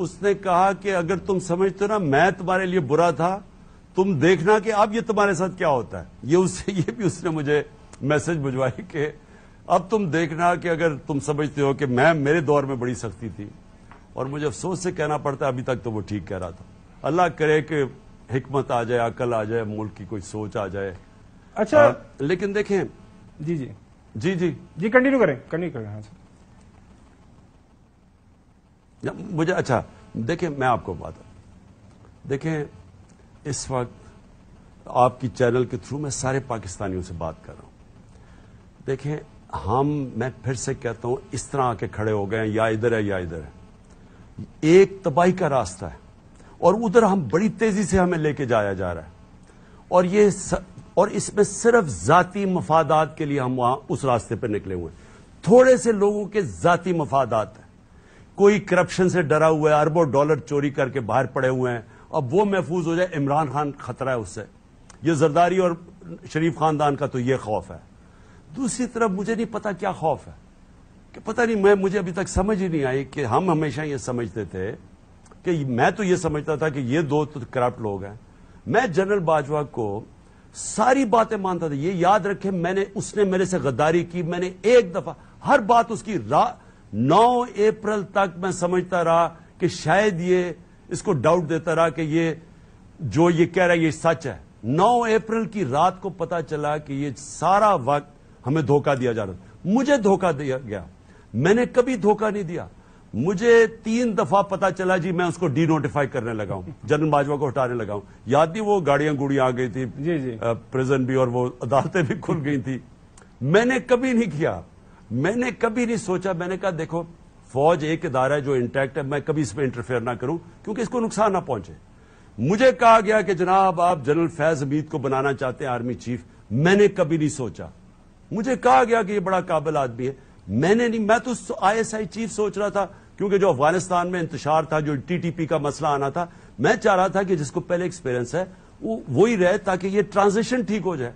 Speaker 2: उसने कहा कि अगर तुम समझते ना मैं तुम्हारे लिए बुरा था तुम देखना कि अब ये तुम्हारे साथ क्या होता है ये उससे ये भी उसने मुझे मैसेज भिजवाई कि अब तुम देखना कि अगर तुम समझते हो कि मैं मेरे दौर में बड़ी सख्ती थी और मुझे अफसोस से कहना पड़ता है अभी तक तो वो ठीक कह रहा था अल्लाह करे कि हिकमत आ जाए अकल आ जाए मुल्क की कोई सोच आ जाए अच्छा आ, हाँ, लेकिन देखें
Speaker 1: जी जी जी जी जी कंटिन्यू करें कंटिन्यू करें हाँ
Speaker 2: मुझे अच्छा देखें मैं आपको बात देखें इस वक्त आपकी चैनल के थ्रू मैं सारे पाकिस्तानियों से बात कर रहा हूं देखें हम मैं फिर से कहता हूं इस तरह आके खड़े हो गए या इधर है या इधर है एक तबाही का रास्ता है और उधर हम बड़ी तेजी से हमें लेके जाया जा रहा है और ये स, और इसमें सिर्फ जाति मफादात के लिए हम वहां उस रास्ते पर निकले हुए थोड़े से लोगों के जाति मफादात हैं कोई करप्शन से डरा हुआ है अरबों डॉलर चोरी करके बाहर पड़े हुए हैं अब वो महफूज हो जाए इमरान खान खतरा है उससे ये जरदारी और शरीफ खानदान का तो ये खौफ है दूसरी तरफ मुझे नहीं पता क्या खौफ है कि पता नहीं मैं मुझे अभी तक समझ ही नहीं आई कि हम हमेशा ये समझते थे कि मैं तो ये समझता था कि ये दो तो करप्ट लोग हैं मैं जनरल बाजवा को सारी बातें मानता था ये याद रखे मैंने उसने मेरे से गद्दारी की मैंने एक दफा हर बात उसकी रा 9 अप्रैल तक मैं समझता रहा कि शायद ये इसको डाउट देता रहा कि ये जो ये कह रहा है ये सच है 9 अप्रैल की रात को पता चला कि ये सारा वक्त हमें धोखा दिया जा रहा था मुझे धोखा दिया गया मैंने कभी धोखा नहीं दिया मुझे तीन दफा पता चला जी मैं उसको डी नोटिफाई करने लगा हूं जनरल बाजवा को हटाने लगा हूं याद नहीं वो गाड़ियां गुड़ियां आ गई थी जी जी प्रेजेंट भी और वो अदालतें भी खुल गई थी मैंने कभी नहीं किया मैंने कभी नहीं सोचा मैंने कहा देखो फौज एक इदारा है जो इंटैक्ट है मैं कभी इसमें इंटरफेयर ना करूं क्योंकि इसको नुकसान ना पहुंचे मुझे कहा गया कि जनाब आप जनरल फैज अमीद को बनाना चाहते हैं आर्मी चीफ मैंने कभी नहीं सोचा मुझे कहा गया कि ये बड़ा काबिल आदमी है मैंने नहीं मैं तो आईएसआई चीफ सोच रहा था क्योंकि जो अफगानिस्तान में इंतजार था जो टीटीपी का मसला आना था मैं चाह रहा था कि जिसको पहले एक्सपीरियंस है वो वही रहे ताकि ये ट्रांजिशन ठीक हो जाए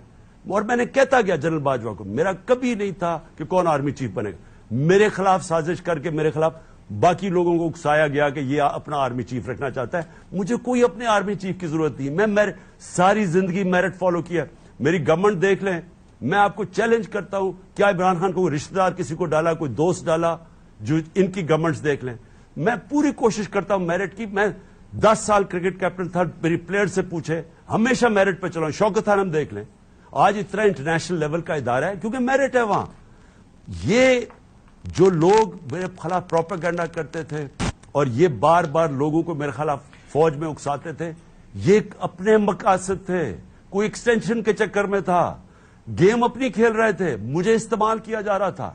Speaker 2: और मैंने कहता गया जनरल बाजवा को मेरा कभी नहीं था कि कौन आर्मी चीफ बनेगा मेरे खिलाफ साजिश करके मेरे खिलाफ बाकी लोगों को उकसाया गया कि ये अपना आर्मी चीफ रखना चाहता है मुझे कोई अपने आर्मी चीफ की जरूरत नहीं मैं मेरे सारी जिंदगी मेरिट फॉलो किया मेरी गवर्नमेंट देख लें मैं आपको चैलेंज करता हूं क्या इमरान खान को रिश्तेदार किसी को डाला कोई दोस्त डाला जो इनकी गवर्नमेंट देख लें मैं पूरी कोशिश करता हूं मेरिट की मैं दस साल क्रिकेट कैप्टन था मेरी प्लेयर से पूछे हमेशा मेरिट पर चलाऊ शौकत हम देख लें आज इतना इंटरनेशनल लेवल का इदारा है क्योंकि मेरिट है वहां ये जो लोग मेरे खिलाफ प्रोपेगेंडा करते थे और ये बार बार लोगों को मेरे खिलाफ फौज में उकसाते थे ये अपने मकासद थे कोई एक्सटेंशन के चक्कर में था गेम अपनी खेल रहे थे मुझे इस्तेमाल किया जा रहा था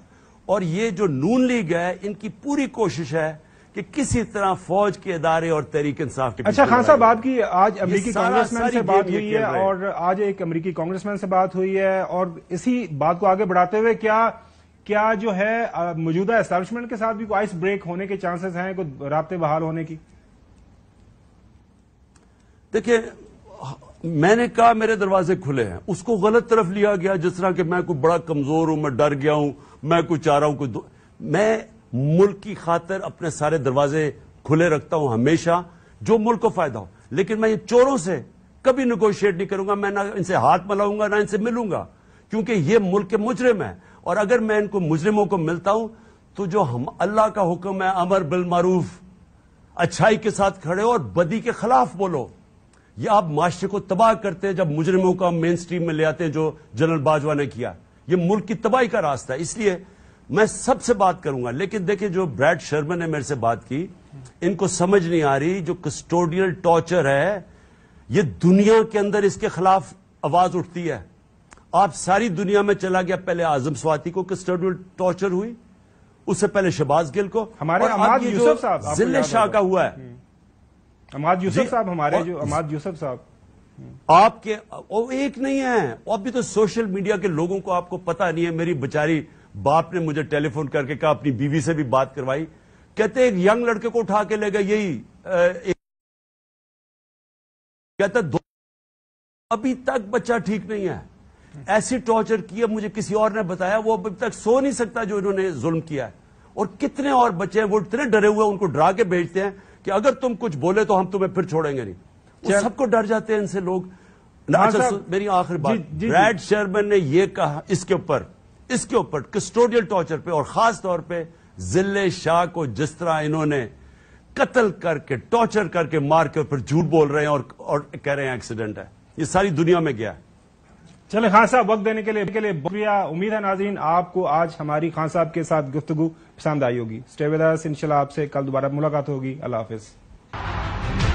Speaker 2: और ये जो नून लीग है इनकी पूरी कोशिश है कि किसी तरह फौज के अदारे और तहरीक इंसाफ के अच्छा खान साहब आपकी आज अमरीकी कांग्रेसमैन से बात हुई है और
Speaker 1: आज एक अमरीकी कांग्रेसमैन से बात हुई है और इसी बात को आगे बढ़ाते हुए क्या क्या जो है मौजूदा एस्टेब्लिशमेंट के साथ भी कोई आइस ब्रेक होने के चांसेस हैं कोई रबते बहाल होने की
Speaker 2: देखिए मैंने कहा मेरे दरवाजे खुले हैं उसको गलत तरफ लिया गया जिस तरह कि मैं कोई बड़ा कमजोर हूं मैं डर गया हूं मैं कुछ चाह रहा हूं कुछ मैं मुल्क की खातर अपने सारे दरवाजे खुले रखता हूं हमेशा जो मुल्क को फायदा हो लेकिन मैं ये चोरों से कभी निगोशिएट नहीं करूंगा मैं ना इनसे हाथ मिलाऊंगा ना इनसे मिलूंगा क्योंकि ये मुल्क के मुजरिम है और अगर मैं इनको मुजरिमों को मिलता हूं तो जो हम अल्लाह का हुक्म है अमर बिल मारूफ अच्छाई के साथ खड़े हो और बदी के खिलाफ बोलो ये आप माशरे को तबाह करते हैं जब मुजरिमों को मेन स्ट्रीम में ले आते हैं जो जनरल बाजवा ने किया ये मुल्क की तबाही का रास्ता है इसलिए मैं सबसे बात करूंगा लेकिन देखिए जो ब्रैड शर्मा ने मेरे से बात की इनको समझ नहीं आ रही जो कस्टोडियल टॉर्चर है ये दुनिया के अंदर इसके खिलाफ आवाज उठती है आप सारी दुनिया में चला गया पहले आजम स्वाति को कस्टोडियल टॉर्चर हुई उससे पहले शहबाज गिल को हमारे अमाद यूसुफ साहब जिले शाह का हुआ है हम्म। अमाद यूसुफ साहब हमारे जो अमाद यूसुफ साहब आपके वो एक नहीं है अभी तो सोशल मीडिया के लोगों को आपको पता नहीं है मेरी बेचारी बाप ने मुझे टेलीफोन करके कहा अपनी बीवी से भी बात करवाई कहते एक यंग लड़के को उठा के ले गए यही कहता दो अभी तक बच्चा ठीक नहीं है ऐसी टॉर्चर की है मुझे किसी और ने बताया वो अभी तक सो नहीं सकता जो इन्होंने जुल्म किया है और कितने और बच्चे हैं वो इतने डरे हुए उनको डरा के भेजते हैं कि अगर तुम कुछ बोले तो हम तुम्हें फिर छोड़ेंगे नहीं सबको डर जाते हैं इनसे लोग अच्छा, मेरी आखिरी बात रेड शर्मन ने यह कहा इसके ऊपर इसके ऊपर कस्टोडियल टॉर्चर पे और खास तौर पे जिले शाह को जिस तरह इन्होंने कत्ल करके टॉर्चर करके मार के ऊपर झूठ बोल रहे हैं और, और कह रहे हैं एक्सीडेंट है
Speaker 1: ये सारी दुनिया में गया है चले खान साहब वक्त देने के लिए के लिए शुक्रिया उम्मीद है नाजीन आपको आज हमारी खान साहब के साथ गुफ्तगु पसंद आई होगी स्टे विद इंशाल्लाह आपसे कल दोबारा मुलाकात होगी अल्लाह हाफिज़